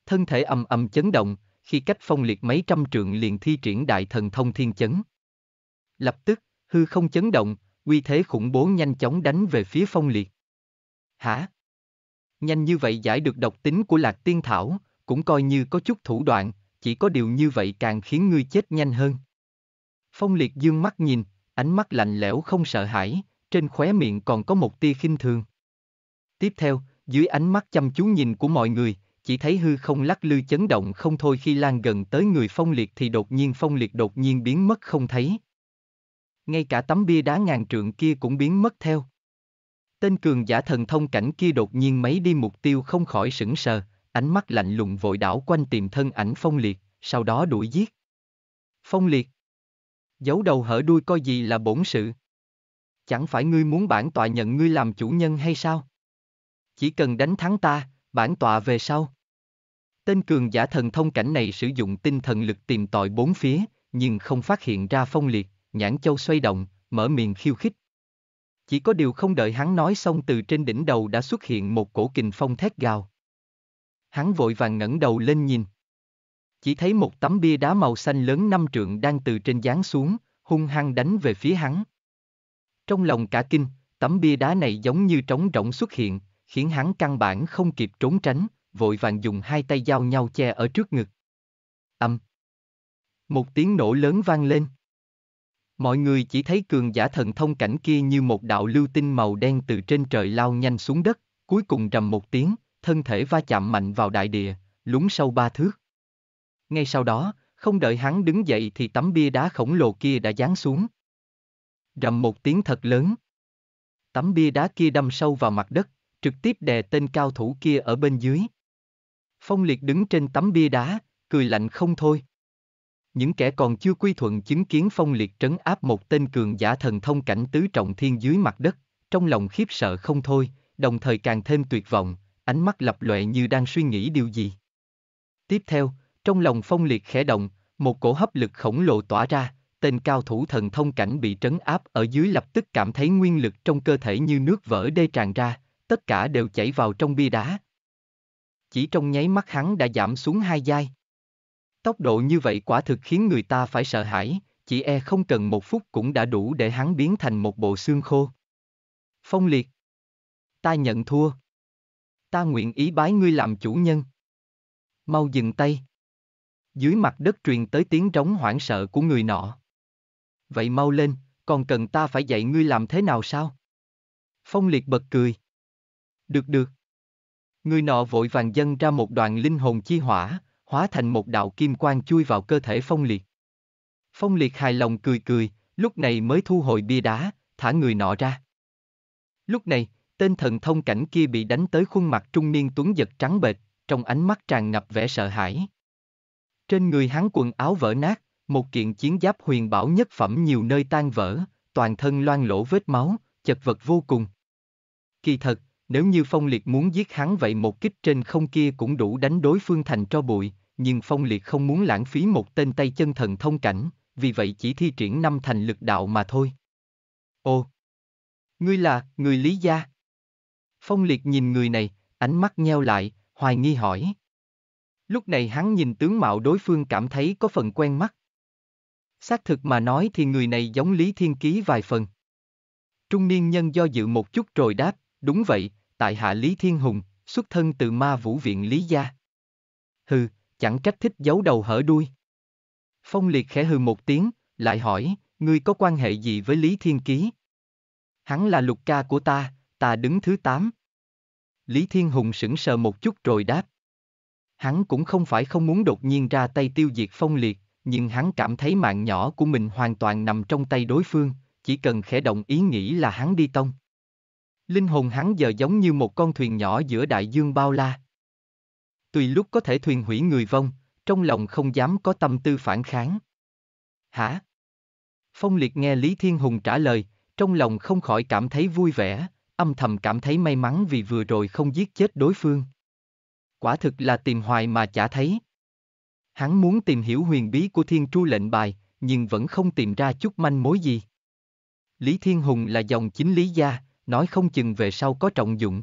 Thân thể ầm ầm chấn động, khi cách phong liệt mấy trăm trượng liền thi triển đại thần thông thiên chấn. Lập tức, hư không chấn động, uy thế khủng bố nhanh chóng đánh về phía phong liệt. Hả? Nhanh như vậy giải được độc tính của lạc tiên thảo, cũng coi như có chút thủ đoạn, chỉ có điều như vậy càng khiến ngươi chết nhanh hơn. Phong liệt dương mắt nhìn, ánh mắt lạnh lẽo không sợ hãi, trên khóe miệng còn có một tia khinh thường. Tiếp theo, dưới ánh mắt chăm chú nhìn của mọi người, chỉ thấy hư không lắc lư chấn động không thôi khi lan gần tới người phong liệt thì đột nhiên phong liệt đột nhiên biến mất không thấy. Ngay cả tấm bia đá ngàn trượng kia cũng biến mất theo. Tên cường giả thần thông cảnh kia đột nhiên mấy đi mục tiêu không khỏi sững sờ, ánh mắt lạnh lùng vội đảo quanh tìm thân ảnh phong liệt, sau đó đuổi giết. Phong liệt. Giấu đầu hở đuôi coi gì là bổn sự. Chẳng phải ngươi muốn bản tọa nhận ngươi làm chủ nhân hay sao? Chỉ cần đánh thắng ta, bản tọa về sau. Tên cường giả thần thông cảnh này sử dụng tinh thần lực tìm tòi bốn phía, nhưng không phát hiện ra phong liệt, nhãn châu xoay động, mở miệng khiêu khích. Chỉ có điều không đợi hắn nói xong từ trên đỉnh đầu đã xuất hiện một cổ kình phong thét gào hắn vội vàng ngẩng đầu lên nhìn. Chỉ thấy một tấm bia đá màu xanh lớn năm trượng đang từ trên giáng xuống, hung hăng đánh về phía hắn. Trong lòng cả kinh, tấm bia đá này giống như trống rỗng xuất hiện, khiến hắn căn bản không kịp trốn tránh, vội vàng dùng hai tay giao nhau che ở trước ngực. Âm. Một tiếng nổ lớn vang lên. Mọi người chỉ thấy cường giả thần thông cảnh kia như một đạo lưu tinh màu đen từ trên trời lao nhanh xuống đất, cuối cùng rầm một tiếng, thân thể va chạm mạnh vào đại địa, lún sâu ba thước. Ngay sau đó, không đợi hắn đứng dậy thì tấm bia đá khổng lồ kia đã giáng xuống. Rầm một tiếng thật lớn. Tấm bia đá kia đâm sâu vào mặt đất, trực tiếp đè tên cao thủ kia ở bên dưới. Phong liệt đứng trên tấm bia đá, cười lạnh không thôi. Những kẻ còn chưa quy thuận chứng kiến phong liệt trấn áp một tên cường giả thần thông cảnh tứ trọng thiên dưới mặt đất, trong lòng khiếp sợ không thôi, đồng thời càng thêm tuyệt vọng, ánh mắt lập loệ như đang suy nghĩ điều gì. Tiếp theo, trong lòng phong liệt khẽ động, một cổ hấp lực khổng lồ tỏa ra, tên cao thủ thần thông cảnh bị trấn áp ở dưới lập tức cảm thấy nguyên lực trong cơ thể như nước vỡ đê tràn ra, tất cả đều chảy vào trong bia đá. Chỉ trong nháy mắt hắn đã giảm xuống hai giai. Tốc độ như vậy quả thực khiến người ta phải sợ hãi, chỉ e không cần một phút cũng đã đủ để hắn biến thành một bộ xương khô. Phong liệt. Ta nhận thua ta nguyện ý bái ngươi làm chủ nhân. Mau dừng tay. Dưới mặt đất truyền tới tiếng trống hoảng sợ của người nọ. Vậy mau lên, còn cần ta phải dạy ngươi làm thế nào sao? Phong liệt bật cười. Được được. Người nọ vội vàng dâng ra một đoàn linh hồn chi hỏa, hóa thành một đạo kim quang chui vào cơ thể phong liệt. Phong liệt hài lòng cười cười, lúc này mới thu hồi bia đá, thả người nọ ra. Lúc này, Tên thần thông cảnh kia bị đánh tới khuôn mặt trung niên tuấn giật trắng bệch, trong ánh mắt tràn ngập vẻ sợ hãi. Trên người hắn quần áo vỡ nát, một kiện chiến giáp huyền bảo nhất phẩm nhiều nơi tan vỡ, toàn thân loang lỗ vết máu, chật vật vô cùng. Kỳ thật, nếu như Phong Liệt muốn giết hắn vậy một kích trên không kia cũng đủ đánh đối phương thành cho bụi, nhưng Phong Liệt không muốn lãng phí một tên tay chân thần thông cảnh, vì vậy chỉ thi triển năm thành lực đạo mà thôi. Ô, Ngươi là, người Lý Gia? Phong liệt nhìn người này, ánh mắt nheo lại, hoài nghi hỏi. Lúc này hắn nhìn tướng mạo đối phương cảm thấy có phần quen mắt. Xác thực mà nói thì người này giống Lý Thiên Ký vài phần. Trung niên nhân do dự một chút rồi đáp, đúng vậy, tại hạ Lý Thiên Hùng, xuất thân từ ma vũ viện Lý Gia. Hừ, chẳng trách thích giấu đầu hở đuôi. Phong liệt khẽ hừ một tiếng, lại hỏi, ngươi có quan hệ gì với Lý Thiên Ký? Hắn là lục ca của ta, ta đứng thứ tám. Lý Thiên Hùng sững sờ một chút rồi đáp. Hắn cũng không phải không muốn đột nhiên ra tay tiêu diệt phong liệt, nhưng hắn cảm thấy mạng nhỏ của mình hoàn toàn nằm trong tay đối phương, chỉ cần khẽ động ý nghĩ là hắn đi tông. Linh hồn hắn giờ giống như một con thuyền nhỏ giữa đại dương bao la. Tùy lúc có thể thuyền hủy người vong, trong lòng không dám có tâm tư phản kháng. Hả? Phong liệt nghe Lý Thiên Hùng trả lời, trong lòng không khỏi cảm thấy vui vẻ, âm thầm cảm thấy may mắn vì vừa rồi không giết chết đối phương. Quả thực là tìm hoài mà chả thấy. Hắn muốn tìm hiểu huyền bí của thiên tru lệnh bài, nhưng vẫn không tìm ra chút manh mối gì. Lý Thiên Hùng là dòng chính Lý Gia, nói không chừng về sau có trọng dụng.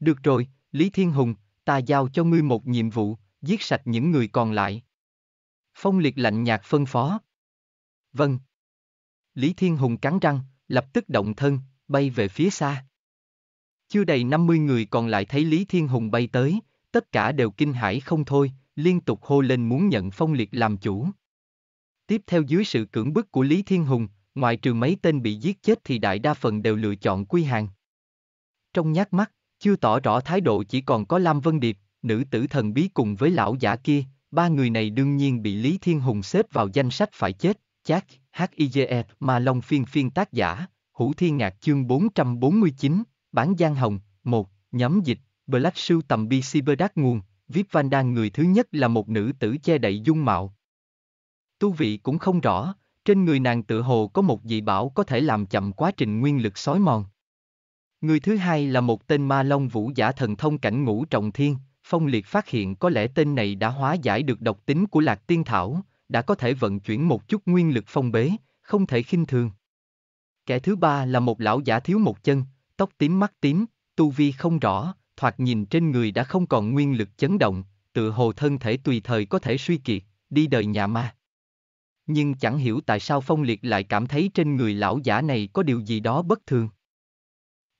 Được rồi, Lý Thiên Hùng, ta giao cho ngươi một nhiệm vụ, giết sạch những người còn lại. Phong liệt lạnh nhạt phân phó. Vâng. Lý Thiên Hùng cắn răng, lập tức động thân, bay về phía xa. Chưa đầy 50 người còn lại thấy Lý Thiên Hùng bay tới, tất cả đều kinh hãi không thôi, liên tục hô lên muốn nhận phong liệt làm chủ. Tiếp theo dưới sự cưỡng bức của Lý Thiên Hùng, ngoại trừ mấy tên bị giết chết thì đại đa phần đều lựa chọn quy hàng. Trong nhát mắt, chưa tỏ rõ thái độ chỉ còn có Lam Vân Điệp, nữ tử thần bí cùng với lão giả kia, ba người này đương nhiên bị Lý Thiên Hùng xếp vào danh sách phải chết, chát, HIJE, mà Long Phiên Phiên tác giả, Hữu Thiên Ngạc chương 449, Bản Giang Hồng, 1, nhóm dịch, Black sưu tầm bi Cyberdark nguồn, Vip Van Đan người thứ nhất là một nữ tử che đậy dung mạo. Tu vị cũng không rõ, trên người nàng tự hồ có một dị bảo có thể làm chậm quá trình nguyên lực xói mòn. Người thứ hai là một tên ma long vũ giả thần thông cảnh ngũ trọng thiên, phong liệt phát hiện có lẽ tên này đã hóa giải được độc tính của lạc tiên thảo, đã có thể vận chuyển một chút nguyên lực phong bế, không thể khinh thường. Kẻ thứ ba là một lão giả thiếu một chân, tóc tím mắt tím, tu vi không rõ, thoạt nhìn trên người đã không còn nguyên lực chấn động, tự hồ thân thể tùy thời có thể suy kiệt, đi đời nhà ma. Nhưng chẳng hiểu tại sao Phong Liệt lại cảm thấy trên người lão giả này có điều gì đó bất thường.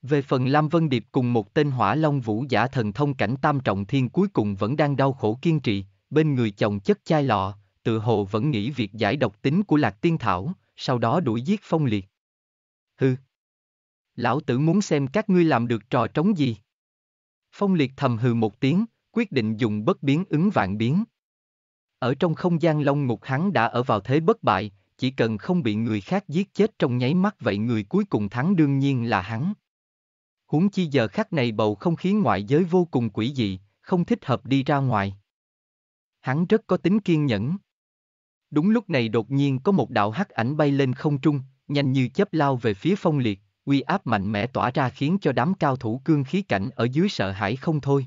Về phần Lam Vân Điệp cùng một tên hỏa long vũ giả thần thông cảnh tam trọng thiên cuối cùng vẫn đang đau khổ kiên trì, bên người chồng chất chai lọ, tự hồ vẫn nghĩ việc giải độc tính của lạc tiên thảo, sau đó đuổi giết Phong Liệt hư. Lão tử muốn xem các ngươi làm được trò trống gì. Phong liệt thầm hừ một tiếng, quyết định dùng bất biến ứng vạn biến. Ở trong không gian long ngục hắn đã ở vào thế bất bại, chỉ cần không bị người khác giết chết trong nháy mắt vậy người cuối cùng thắng đương nhiên là hắn. Huống chi giờ khắc này bầu không khí ngoại giới vô cùng quỷ dị, không thích hợp đi ra ngoài. Hắn rất có tính kiên nhẫn. Đúng lúc này đột nhiên có một đạo hắc ảnh bay lên không trung, nhanh như chớp lao về phía phong liệt, uy áp mạnh mẽ tỏa ra khiến cho đám cao thủ cương khí cảnh ở dưới sợ hãi không thôi.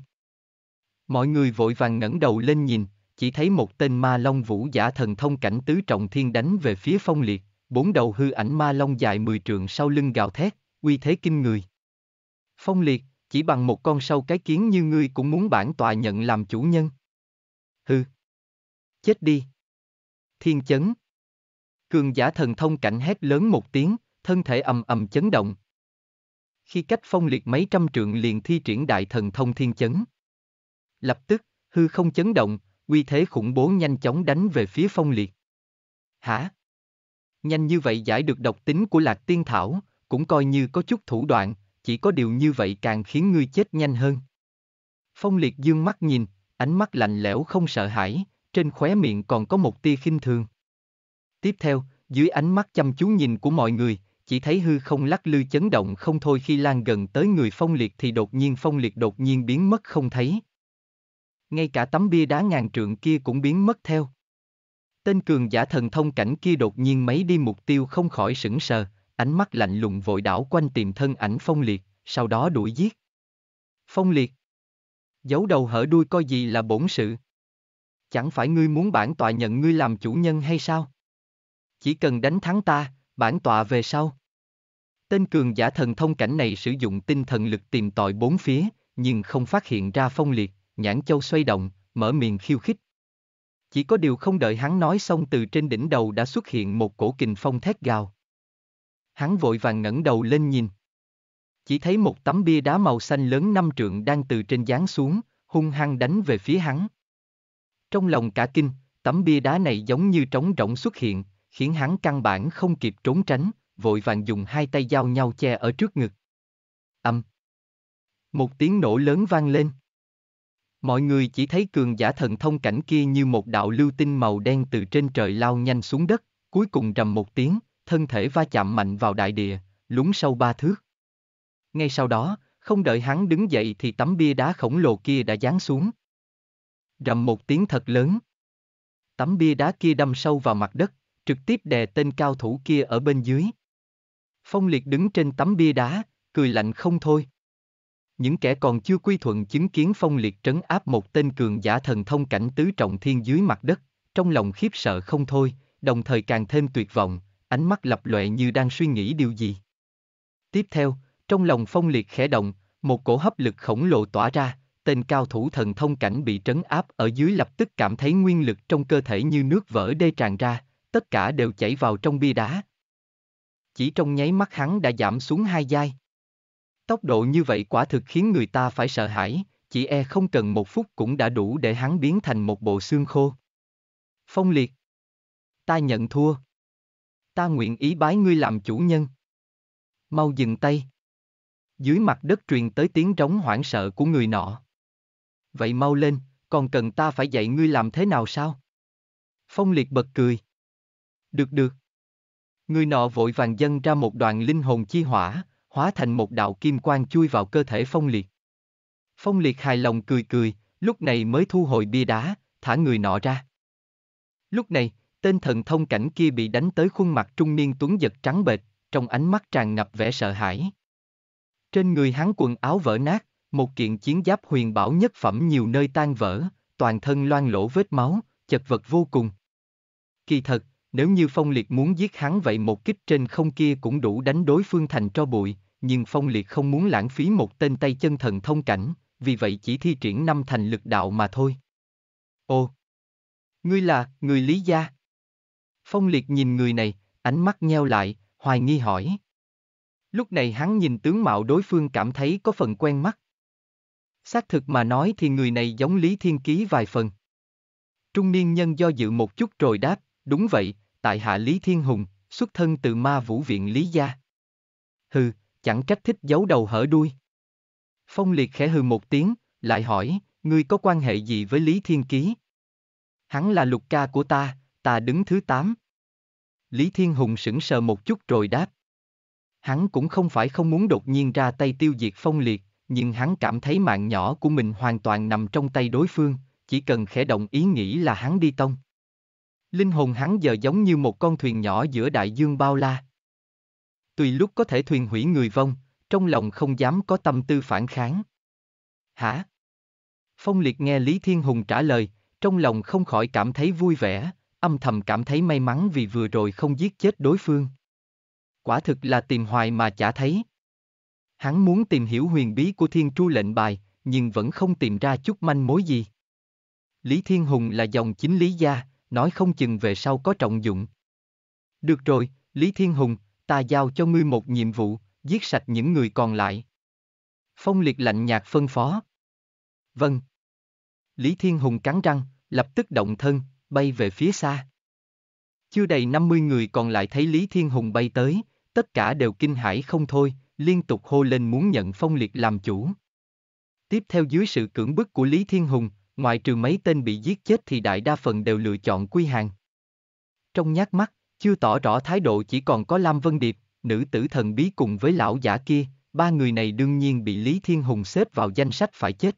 Mọi người vội vàng ngẩng đầu lên nhìn, chỉ thấy một tên ma long vũ giả thần thông cảnh tứ trọng thiên đánh về phía phong liệt, bốn đầu hư ảnh ma long dài mười trượng sau lưng gào thét, uy thế kinh người. Phong liệt, chỉ bằng một con sâu cái kiến như ngươi cũng muốn bản tòa nhận làm chủ nhân. Hư. Chết đi. Thiên chấn. Cường giả thần thông cảnh hét lớn một tiếng, thân thể ầm ầm chấn động. Khi cách phong liệt mấy trăm trượng liền thi triển đại thần thông thiên chấn. Lập tức, hư không chấn động, uy thế khủng bố nhanh chóng đánh về phía phong liệt. Hả? Nhanh như vậy giải được độc tính của lạc tiên thảo, cũng coi như có chút thủ đoạn, chỉ có điều như vậy càng khiến ngươi chết nhanh hơn. Phong liệt dương mắt nhìn, ánh mắt lạnh lẽo không sợ hãi, trên khóe miệng còn có một tia khinh thường. Tiếp theo, dưới ánh mắt chăm chú nhìn của mọi người, chỉ thấy hư không lắc lư chấn động không thôi khi lan gần tới người phong liệt thì đột nhiên phong liệt đột nhiên biến mất không thấy. Ngay cả tấm bia đá ngàn trượng kia cũng biến mất theo. Tên cường giả thần thông cảnh kia đột nhiên mấy đi mục tiêu không khỏi sững sờ, ánh mắt lạnh lùng vội đảo quanh tìm thân ảnh phong liệt, sau đó đuổi giết. Phong liệt. Giấu đầu hở đuôi coi gì là bổn sự. Chẳng phải ngươi muốn bản tọa nhận ngươi làm chủ nhân hay sao? chỉ cần đánh thắng ta, bản tọa về sau. Tên cường giả thần thông cảnh này sử dụng tinh thần lực tìm tòi bốn phía, nhưng không phát hiện ra phong liệt, nhãn châu xoay động, mở miệng khiêu khích. Chỉ có điều không đợi hắn nói xong từ trên đỉnh đầu đã xuất hiện một cổ kình phong thét gào. Hắn vội vàng ngẩng đầu lên nhìn. Chỉ thấy một tấm bia đá màu xanh lớn năm trượng đang từ trên giáng xuống, hung hăng đánh về phía hắn. Trong lòng cả kinh, tấm bia đá này giống như trống rỗng xuất hiện, khiến hắn căn bản không kịp trốn tránh, vội vàng dùng hai tay giao nhau che ở trước ngực. Âm. Một tiếng nổ lớn vang lên. Mọi người chỉ thấy cường giả thần thông cảnh kia như một đạo lưu tinh màu đen từ trên trời lao nhanh xuống đất, cuối cùng rầm một tiếng, thân thể va chạm mạnh vào đại địa, lún sâu ba thước. Ngay sau đó, không đợi hắn đứng dậy thì tấm bia đá khổng lồ kia đã giáng xuống. Rầm một tiếng thật lớn. Tấm bia đá kia đâm sâu vào mặt đất, trực tiếp đè tên cao thủ kia ở bên dưới. Phong liệt đứng trên tấm bia đá, cười lạnh không thôi. Những kẻ còn chưa quy thuận chứng kiến phong liệt trấn áp một tên cường giả thần thông cảnh tứ trọng thiên dưới mặt đất, trong lòng khiếp sợ không thôi, đồng thời càng thêm tuyệt vọng, ánh mắt lập lệ như đang suy nghĩ điều gì. Tiếp theo, trong lòng phong liệt khẽ động, một cổ hấp lực khổng lồ tỏa ra, tên cao thủ thần thông cảnh bị trấn áp ở dưới lập tức cảm thấy nguyên lực trong cơ thể như nước vỡ đê tràn ra, tất cả đều chảy vào trong bia đá. Chỉ trong nháy mắt hắn đã giảm xuống hai giai. Tốc độ như vậy quả thực khiến người ta phải sợ hãi, chỉ e không cần một phút cũng đã đủ để hắn biến thành một bộ xương khô. Phong liệt. Ta nhận thua. Ta nguyện ý bái ngươi làm chủ nhân. Mau dừng tay. Dưới mặt đất truyền tới tiếng rống hoảng sợ của người nọ. Vậy mau lên, còn cần ta phải dạy ngươi làm thế nào sao? Phong liệt bật cười. Được được. Người nọ vội vàng dâng ra một đoàn linh hồn chi hỏa, hóa thành một đạo kim quang chui vào cơ thể phong liệt. Phong liệt hài lòng cười cười, lúc này mới thu hồi bia đá, thả người nọ ra. Lúc này, tên thần thông cảnh kia bị đánh tới khuôn mặt trung niên tuấn giật trắng bệch, trong ánh mắt tràn ngập vẻ sợ hãi. Trên người hắn quần áo vỡ nát, một kiện chiến giáp huyền bảo nhất phẩm nhiều nơi tan vỡ, toàn thân loang lỗ vết máu, chật vật vô cùng. Kỳ thật, nếu như Phong Liệt muốn giết hắn vậy một kích trên không kia cũng đủ đánh đối phương thành cho bụi, nhưng Phong Liệt không muốn lãng phí một tên tay chân thần thông cảnh, vì vậy chỉ thi triển năm thành lực đạo mà thôi. Ô, Ngươi là, người Lý Gia? Phong Liệt nhìn người này, ánh mắt nheo lại, hoài nghi hỏi. Lúc này hắn nhìn tướng mạo đối phương cảm thấy có phần quen mắt. Xác thực mà nói thì người này giống Lý Thiên Ký vài phần. Trung niên nhân do dự một chút rồi đáp, đúng vậy, tại hạ Lý Thiên Hùng, xuất thân từ ma vũ viện Lý Gia. Hừ, chẳng cách thích giấu đầu hở đuôi. Phong liệt khẽ hừ một tiếng, lại hỏi, ngươi có quan hệ gì với Lý Thiên Ký? Hắn là lục ca của ta, ta đứng thứ tám Lý Thiên Hùng sững sờ một chút rồi đáp. Hắn cũng không phải không muốn đột nhiên ra tay tiêu diệt phong liệt, nhưng hắn cảm thấy mạng nhỏ của mình hoàn toàn nằm trong tay đối phương, chỉ cần khẽ động ý nghĩ là hắn đi tông. Linh hồn hắn giờ giống như một con thuyền nhỏ giữa đại dương bao la. Tùy lúc có thể thuyền hủy người vong, trong lòng không dám có tâm tư phản kháng. Hả? Phong liệt nghe Lý Thiên Hùng trả lời, trong lòng không khỏi cảm thấy vui vẻ, âm thầm cảm thấy may mắn vì vừa rồi không giết chết đối phương. Quả thực là tìm hoài mà chả thấy. Hắn muốn tìm hiểu huyền bí của thiên tru lệnh bài, nhưng vẫn không tìm ra chút manh mối gì. Lý Thiên Hùng là dòng chính Lý Gia, nói không chừng về sau có trọng dụng. Được rồi, Lý Thiên Hùng, ta giao cho ngươi một nhiệm vụ, giết sạch những người còn lại. Phong liệt lạnh nhạt phân phó. Vâng. Lý Thiên Hùng cắn răng, lập tức động thân, bay về phía xa. Chưa đầy 50 người còn lại thấy Lý Thiên Hùng bay tới, tất cả đều kinh hãi không thôi, liên tục hô lên muốn nhận Phong Liệt làm chủ. Tiếp theo dưới sự cưỡng bức của Lý Thiên Hùng, Ngoại trừ mấy tên bị giết chết thì đại đa phần đều lựa chọn quy hàng. Trong nhát mắt, chưa tỏ rõ thái độ chỉ còn có Lam Vân Điệp, nữ tử thần bí cùng với lão giả kia, ba người này đương nhiên bị Lý Thiên Hùng xếp vào danh sách phải chết.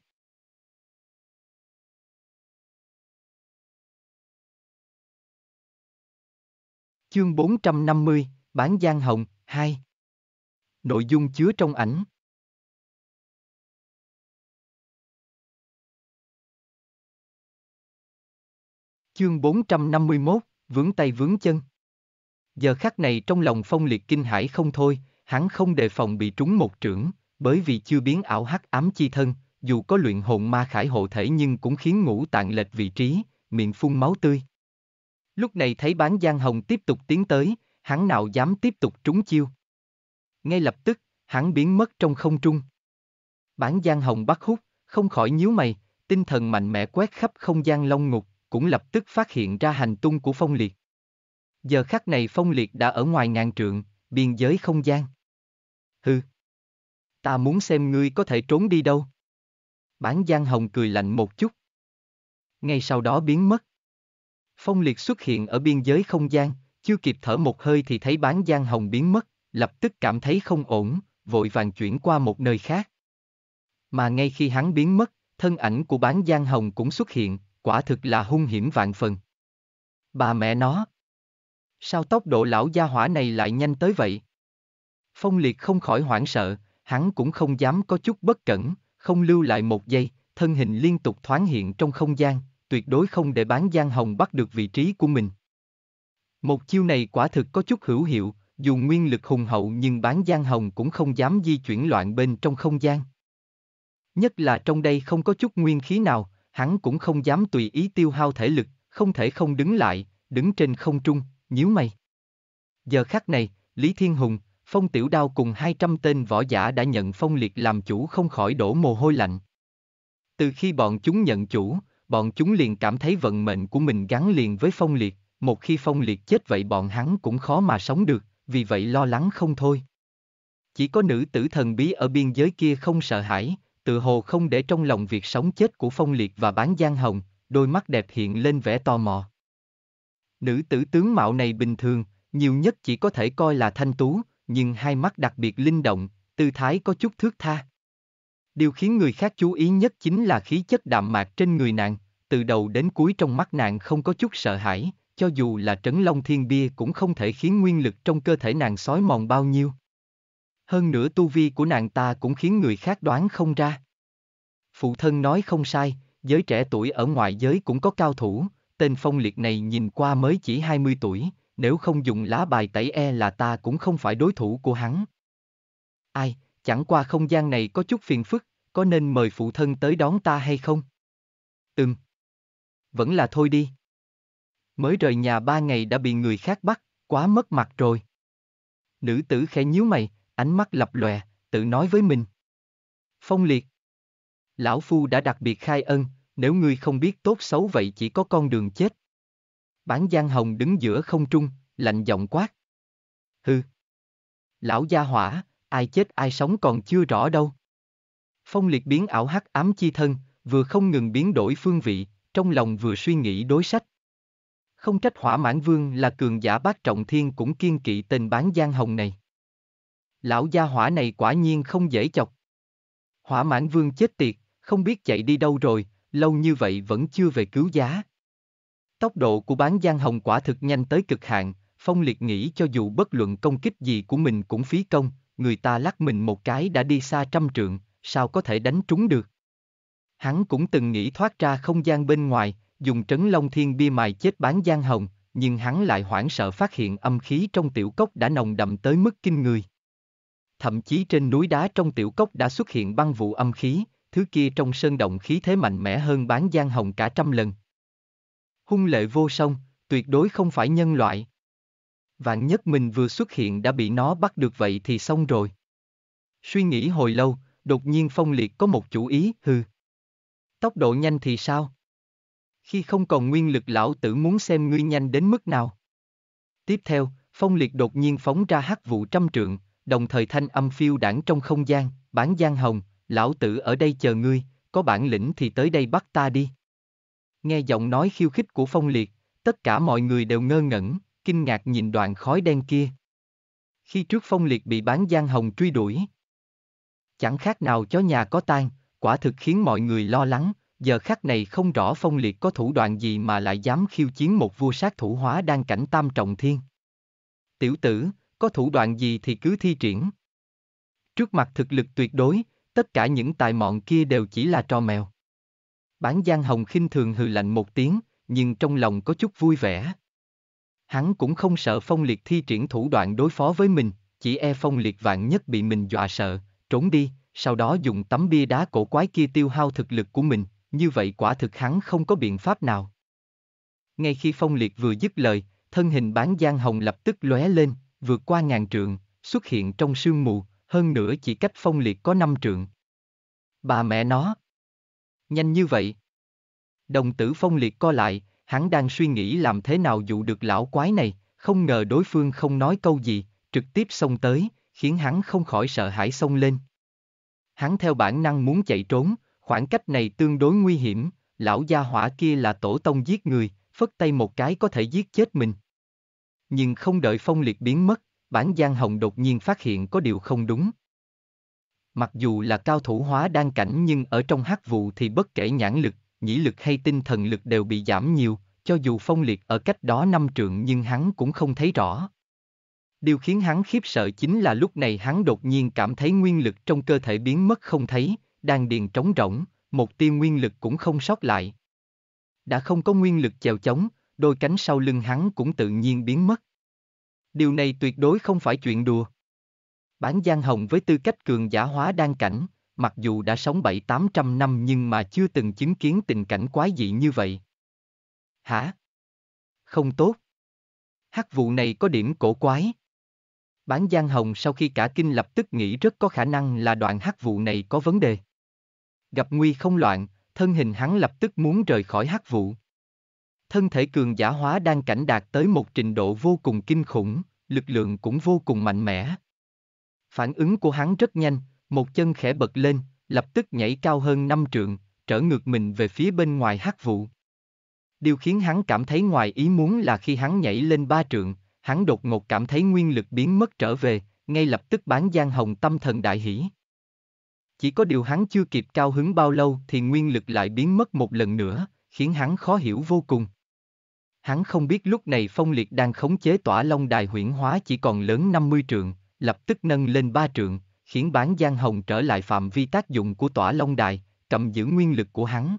Chương 450, Bán Giang Hồng, 2 Nội dung chứa trong ảnh Chương 451, vướng tay vướng chân. Giờ khắc này trong lòng phong liệt kinh hãi không thôi, hắn không đề phòng bị trúng một trưởng, bởi vì chưa biến ảo hắc ám chi thân, dù có luyện hồn ma khải hộ thể nhưng cũng khiến ngũ tạng lệch vị trí, miệng phun máu tươi. Lúc này thấy bán Giang Hồng tiếp tục tiến tới, hắn nào dám tiếp tục trúng chiêu. Ngay lập tức, hắn biến mất trong không trung. Bán Giang Hồng bắt hút, không khỏi nhíu mày, tinh thần mạnh mẽ quét khắp không gian long ngục, cũng lập tức phát hiện ra hành tung của phong liệt. Giờ khắc này phong liệt đã ở ngoài ngàn trượng, biên giới không gian. Hừ. Ta muốn xem ngươi có thể trốn đi đâu. Bán Giang Hồng cười lạnh một chút. Ngay sau đó biến mất. Phong liệt xuất hiện ở biên giới không gian, chưa kịp thở một hơi thì thấy bán Giang Hồng biến mất, lập tức cảm thấy không ổn, vội vàng chuyển qua một nơi khác. Mà ngay khi hắn biến mất, thân ảnh của bán Giang Hồng cũng xuất hiện, quả thực là hung hiểm vạn phần. Bà mẹ nó. Sao tốc độ lão gia hỏa này lại nhanh tới vậy? Phong liệt không khỏi hoảng sợ, hắn cũng không dám có chút bất cẩn, không lưu lại một giây, thân hình liên tục thoáng hiện trong không gian, tuyệt đối không để bán Giang Hồng bắt được vị trí của mình. Một chiêu này quả thực có chút hữu hiệu, dù nguyên lực hùng hậu nhưng bán Giang Hồng cũng không dám di chuyển loạn bên trong không gian. Nhất là trong đây không có chút nguyên khí nào, hắn cũng không dám tùy ý tiêu hao thể lực, không thể không đứng lại, đứng trên không trung, nhíu mày. Giờ khắc này, Lý Thiên Hùng, Phong Tiểu Đao cùng 200 tên võ giả đã nhận Phong Liệt làm chủ không khỏi đổ mồ hôi lạnh. Từ khi bọn chúng nhận chủ, bọn chúng liền cảm thấy vận mệnh của mình gắn liền với Phong Liệt, một khi Phong Liệt chết vậy bọn hắn cũng khó mà sống được, vì vậy lo lắng không thôi. Chỉ có nữ tử thần bí ở biên giới kia không sợ hãi, tự hồ không để trong lòng việc sống chết của Phong Liệt và bán Giang Hồng, đôi mắt đẹp hiện lên vẻ tò mò. Nữ tử tướng mạo này bình thường, nhiều nhất chỉ có thể coi là thanh tú, nhưng hai mắt đặc biệt linh động, tư thái có chút thước tha. Điều khiến người khác chú ý nhất chính là khí chất đạm mạc trên người nàng, từ đầu đến cuối trong mắt nàng không có chút sợ hãi, cho dù là trấn long thiên bia cũng không thể khiến nguyên lực trong cơ thể nàng sói mòn bao nhiêu. Hơn nữa tu vi của nàng ta cũng khiến người khác đoán không ra. Phụ thân nói không sai, giới trẻ tuổi ở ngoại giới cũng có cao thủ, tên phong liệt này nhìn qua mới chỉ 20 tuổi, nếu không dùng lá bài tẩy e là ta cũng không phải đối thủ của hắn. Ai, chẳng qua không gian này có chút phiền phức, có nên mời phụ thân tới đón ta hay không? Ừm. Vẫn là thôi đi. Mới rời nhà ba ngày đã bị người khác bắt, quá mất mặt rồi. Nữ tử khẽ nhíu mày, ánh mắt lập lòe, tự nói với mình. Phong liệt. Lão Phu đã đặc biệt khai ân, nếu ngươi không biết tốt xấu vậy chỉ có con đường chết. Bán Giang Hồng đứng giữa không trung, lạnh giọng quát. Hư, Lão gia hỏa, ai chết ai sống còn chưa rõ đâu. Phong liệt biến ảo hắc ám chi thân, vừa không ngừng biến đổi phương vị, trong lòng vừa suy nghĩ đối sách. Không trách hỏa mãn vương là cường giả bác trọng thiên cũng kiên kỵ tên bán giang hồng này lão gia hỏa này quả nhiên không dễ chọc. Hỏa mãn vương chết tiệt, không biết chạy đi đâu rồi, lâu như vậy vẫn chưa về cứu giá. Tốc độ của bán giang hồng quả thực nhanh tới cực hạn, phong liệt nghĩ cho dù bất luận công kích gì của mình cũng phí công, người ta lắc mình một cái đã đi xa trăm trượng, sao có thể đánh trúng được. Hắn cũng từng nghĩ thoát ra không gian bên ngoài, dùng trấn long thiên bia mài chết bán giang hồng, nhưng hắn lại hoảng sợ phát hiện âm khí trong tiểu cốc đã nồng đậm tới mức kinh người thậm chí trên núi đá trong tiểu cốc đã xuất hiện băng vụ âm khí, thứ kia trong sơn động khí thế mạnh mẽ hơn bán giang hồng cả trăm lần. Hung lệ vô song, tuyệt đối không phải nhân loại. Vạn nhất mình vừa xuất hiện đã bị nó bắt được vậy thì xong rồi. Suy nghĩ hồi lâu, đột nhiên phong liệt có một chủ ý, hừ. Tốc độ nhanh thì sao? Khi không còn nguyên lực lão tử muốn xem ngươi nhanh đến mức nào. Tiếp theo, phong liệt đột nhiên phóng ra hắc vụ trăm trượng, đồng thời thanh âm phiêu đảng trong không gian, bán giang hồng, lão tử ở đây chờ ngươi, có bản lĩnh thì tới đây bắt ta đi. Nghe giọng nói khiêu khích của phong liệt, tất cả mọi người đều ngơ ngẩn, kinh ngạc nhìn đoàn khói đen kia. Khi trước phong liệt bị bán giang hồng truy đuổi. Chẳng khác nào chó nhà có tan, quả thực khiến mọi người lo lắng, giờ khắc này không rõ phong liệt có thủ đoạn gì mà lại dám khiêu chiến một vua sát thủ hóa đang cảnh tam trọng thiên. Tiểu tử, có thủ đoạn gì thì cứ thi triển. Trước mặt thực lực tuyệt đối, tất cả những tài mọn kia đều chỉ là trò mèo. Bán Giang Hồng khinh thường hừ lạnh một tiếng, nhưng trong lòng có chút vui vẻ. Hắn cũng không sợ Phong Liệt thi triển thủ đoạn đối phó với mình, chỉ e Phong Liệt vạn nhất bị mình dọa sợ, trốn đi, sau đó dùng tấm bia đá cổ quái kia tiêu hao thực lực của mình, như vậy quả thực hắn không có biện pháp nào. Ngay khi Phong Liệt vừa dứt lời, thân hình bán Giang Hồng lập tức lóe lên, vượt qua ngàn trượng, xuất hiện trong sương mù, hơn nữa chỉ cách phong liệt có năm trượng. Bà mẹ nó! Nhanh như vậy! Đồng tử phong liệt co lại, hắn đang suy nghĩ làm thế nào dụ được lão quái này, không ngờ đối phương không nói câu gì, trực tiếp xông tới, khiến hắn không khỏi sợ hãi xông lên. Hắn theo bản năng muốn chạy trốn, khoảng cách này tương đối nguy hiểm, lão gia hỏa kia là tổ tông giết người, phất tay một cái có thể giết chết mình. Nhưng không đợi phong liệt biến mất, bản Giang Hồng đột nhiên phát hiện có điều không đúng. Mặc dù là cao thủ hóa đang cảnh nhưng ở trong hắc vụ thì bất kể nhãn lực, nhĩ lực hay tinh thần lực đều bị giảm nhiều, cho dù phong liệt ở cách đó năm trượng nhưng hắn cũng không thấy rõ. Điều khiến hắn khiếp sợ chính là lúc này hắn đột nhiên cảm thấy nguyên lực trong cơ thể biến mất không thấy, đang điền trống rỗng, một tia nguyên lực cũng không sót lại. Đã không có nguyên lực chèo chống, đôi cánh sau lưng hắn cũng tự nhiên biến mất. Điều này tuyệt đối không phải chuyện đùa. Bán Giang Hồng với tư cách cường giả hóa đang cảnh, mặc dù đã sống bảy tám trăm năm nhưng mà chưa từng chứng kiến tình cảnh quái dị như vậy. Hả? Không tốt. Hắc vụ này có điểm cổ quái. Bán Giang Hồng sau khi cả kinh lập tức nghĩ rất có khả năng là đoạn hắc vụ này có vấn đề. Gặp nguy không loạn, thân hình hắn lập tức muốn rời khỏi hắc vụ thân thể cường giả hóa đang cảnh đạt tới một trình độ vô cùng kinh khủng, lực lượng cũng vô cùng mạnh mẽ. Phản ứng của hắn rất nhanh, một chân khẽ bật lên, lập tức nhảy cao hơn năm trượng, trở ngược mình về phía bên ngoài hắc vụ. Điều khiến hắn cảm thấy ngoài ý muốn là khi hắn nhảy lên ba trượng, hắn đột ngột cảm thấy nguyên lực biến mất trở về, ngay lập tức bán giang hồng tâm thần đại hỷ. Chỉ có điều hắn chưa kịp cao hứng bao lâu thì nguyên lực lại biến mất một lần nữa, khiến hắn khó hiểu vô cùng. Hắn không biết lúc này phong liệt đang khống chế tỏa long đài huyển hóa chỉ còn lớn 50 trượng, lập tức nâng lên 3 trượng, khiến bán giang hồng trở lại phạm vi tác dụng của tỏa long đài, cầm giữ nguyên lực của hắn.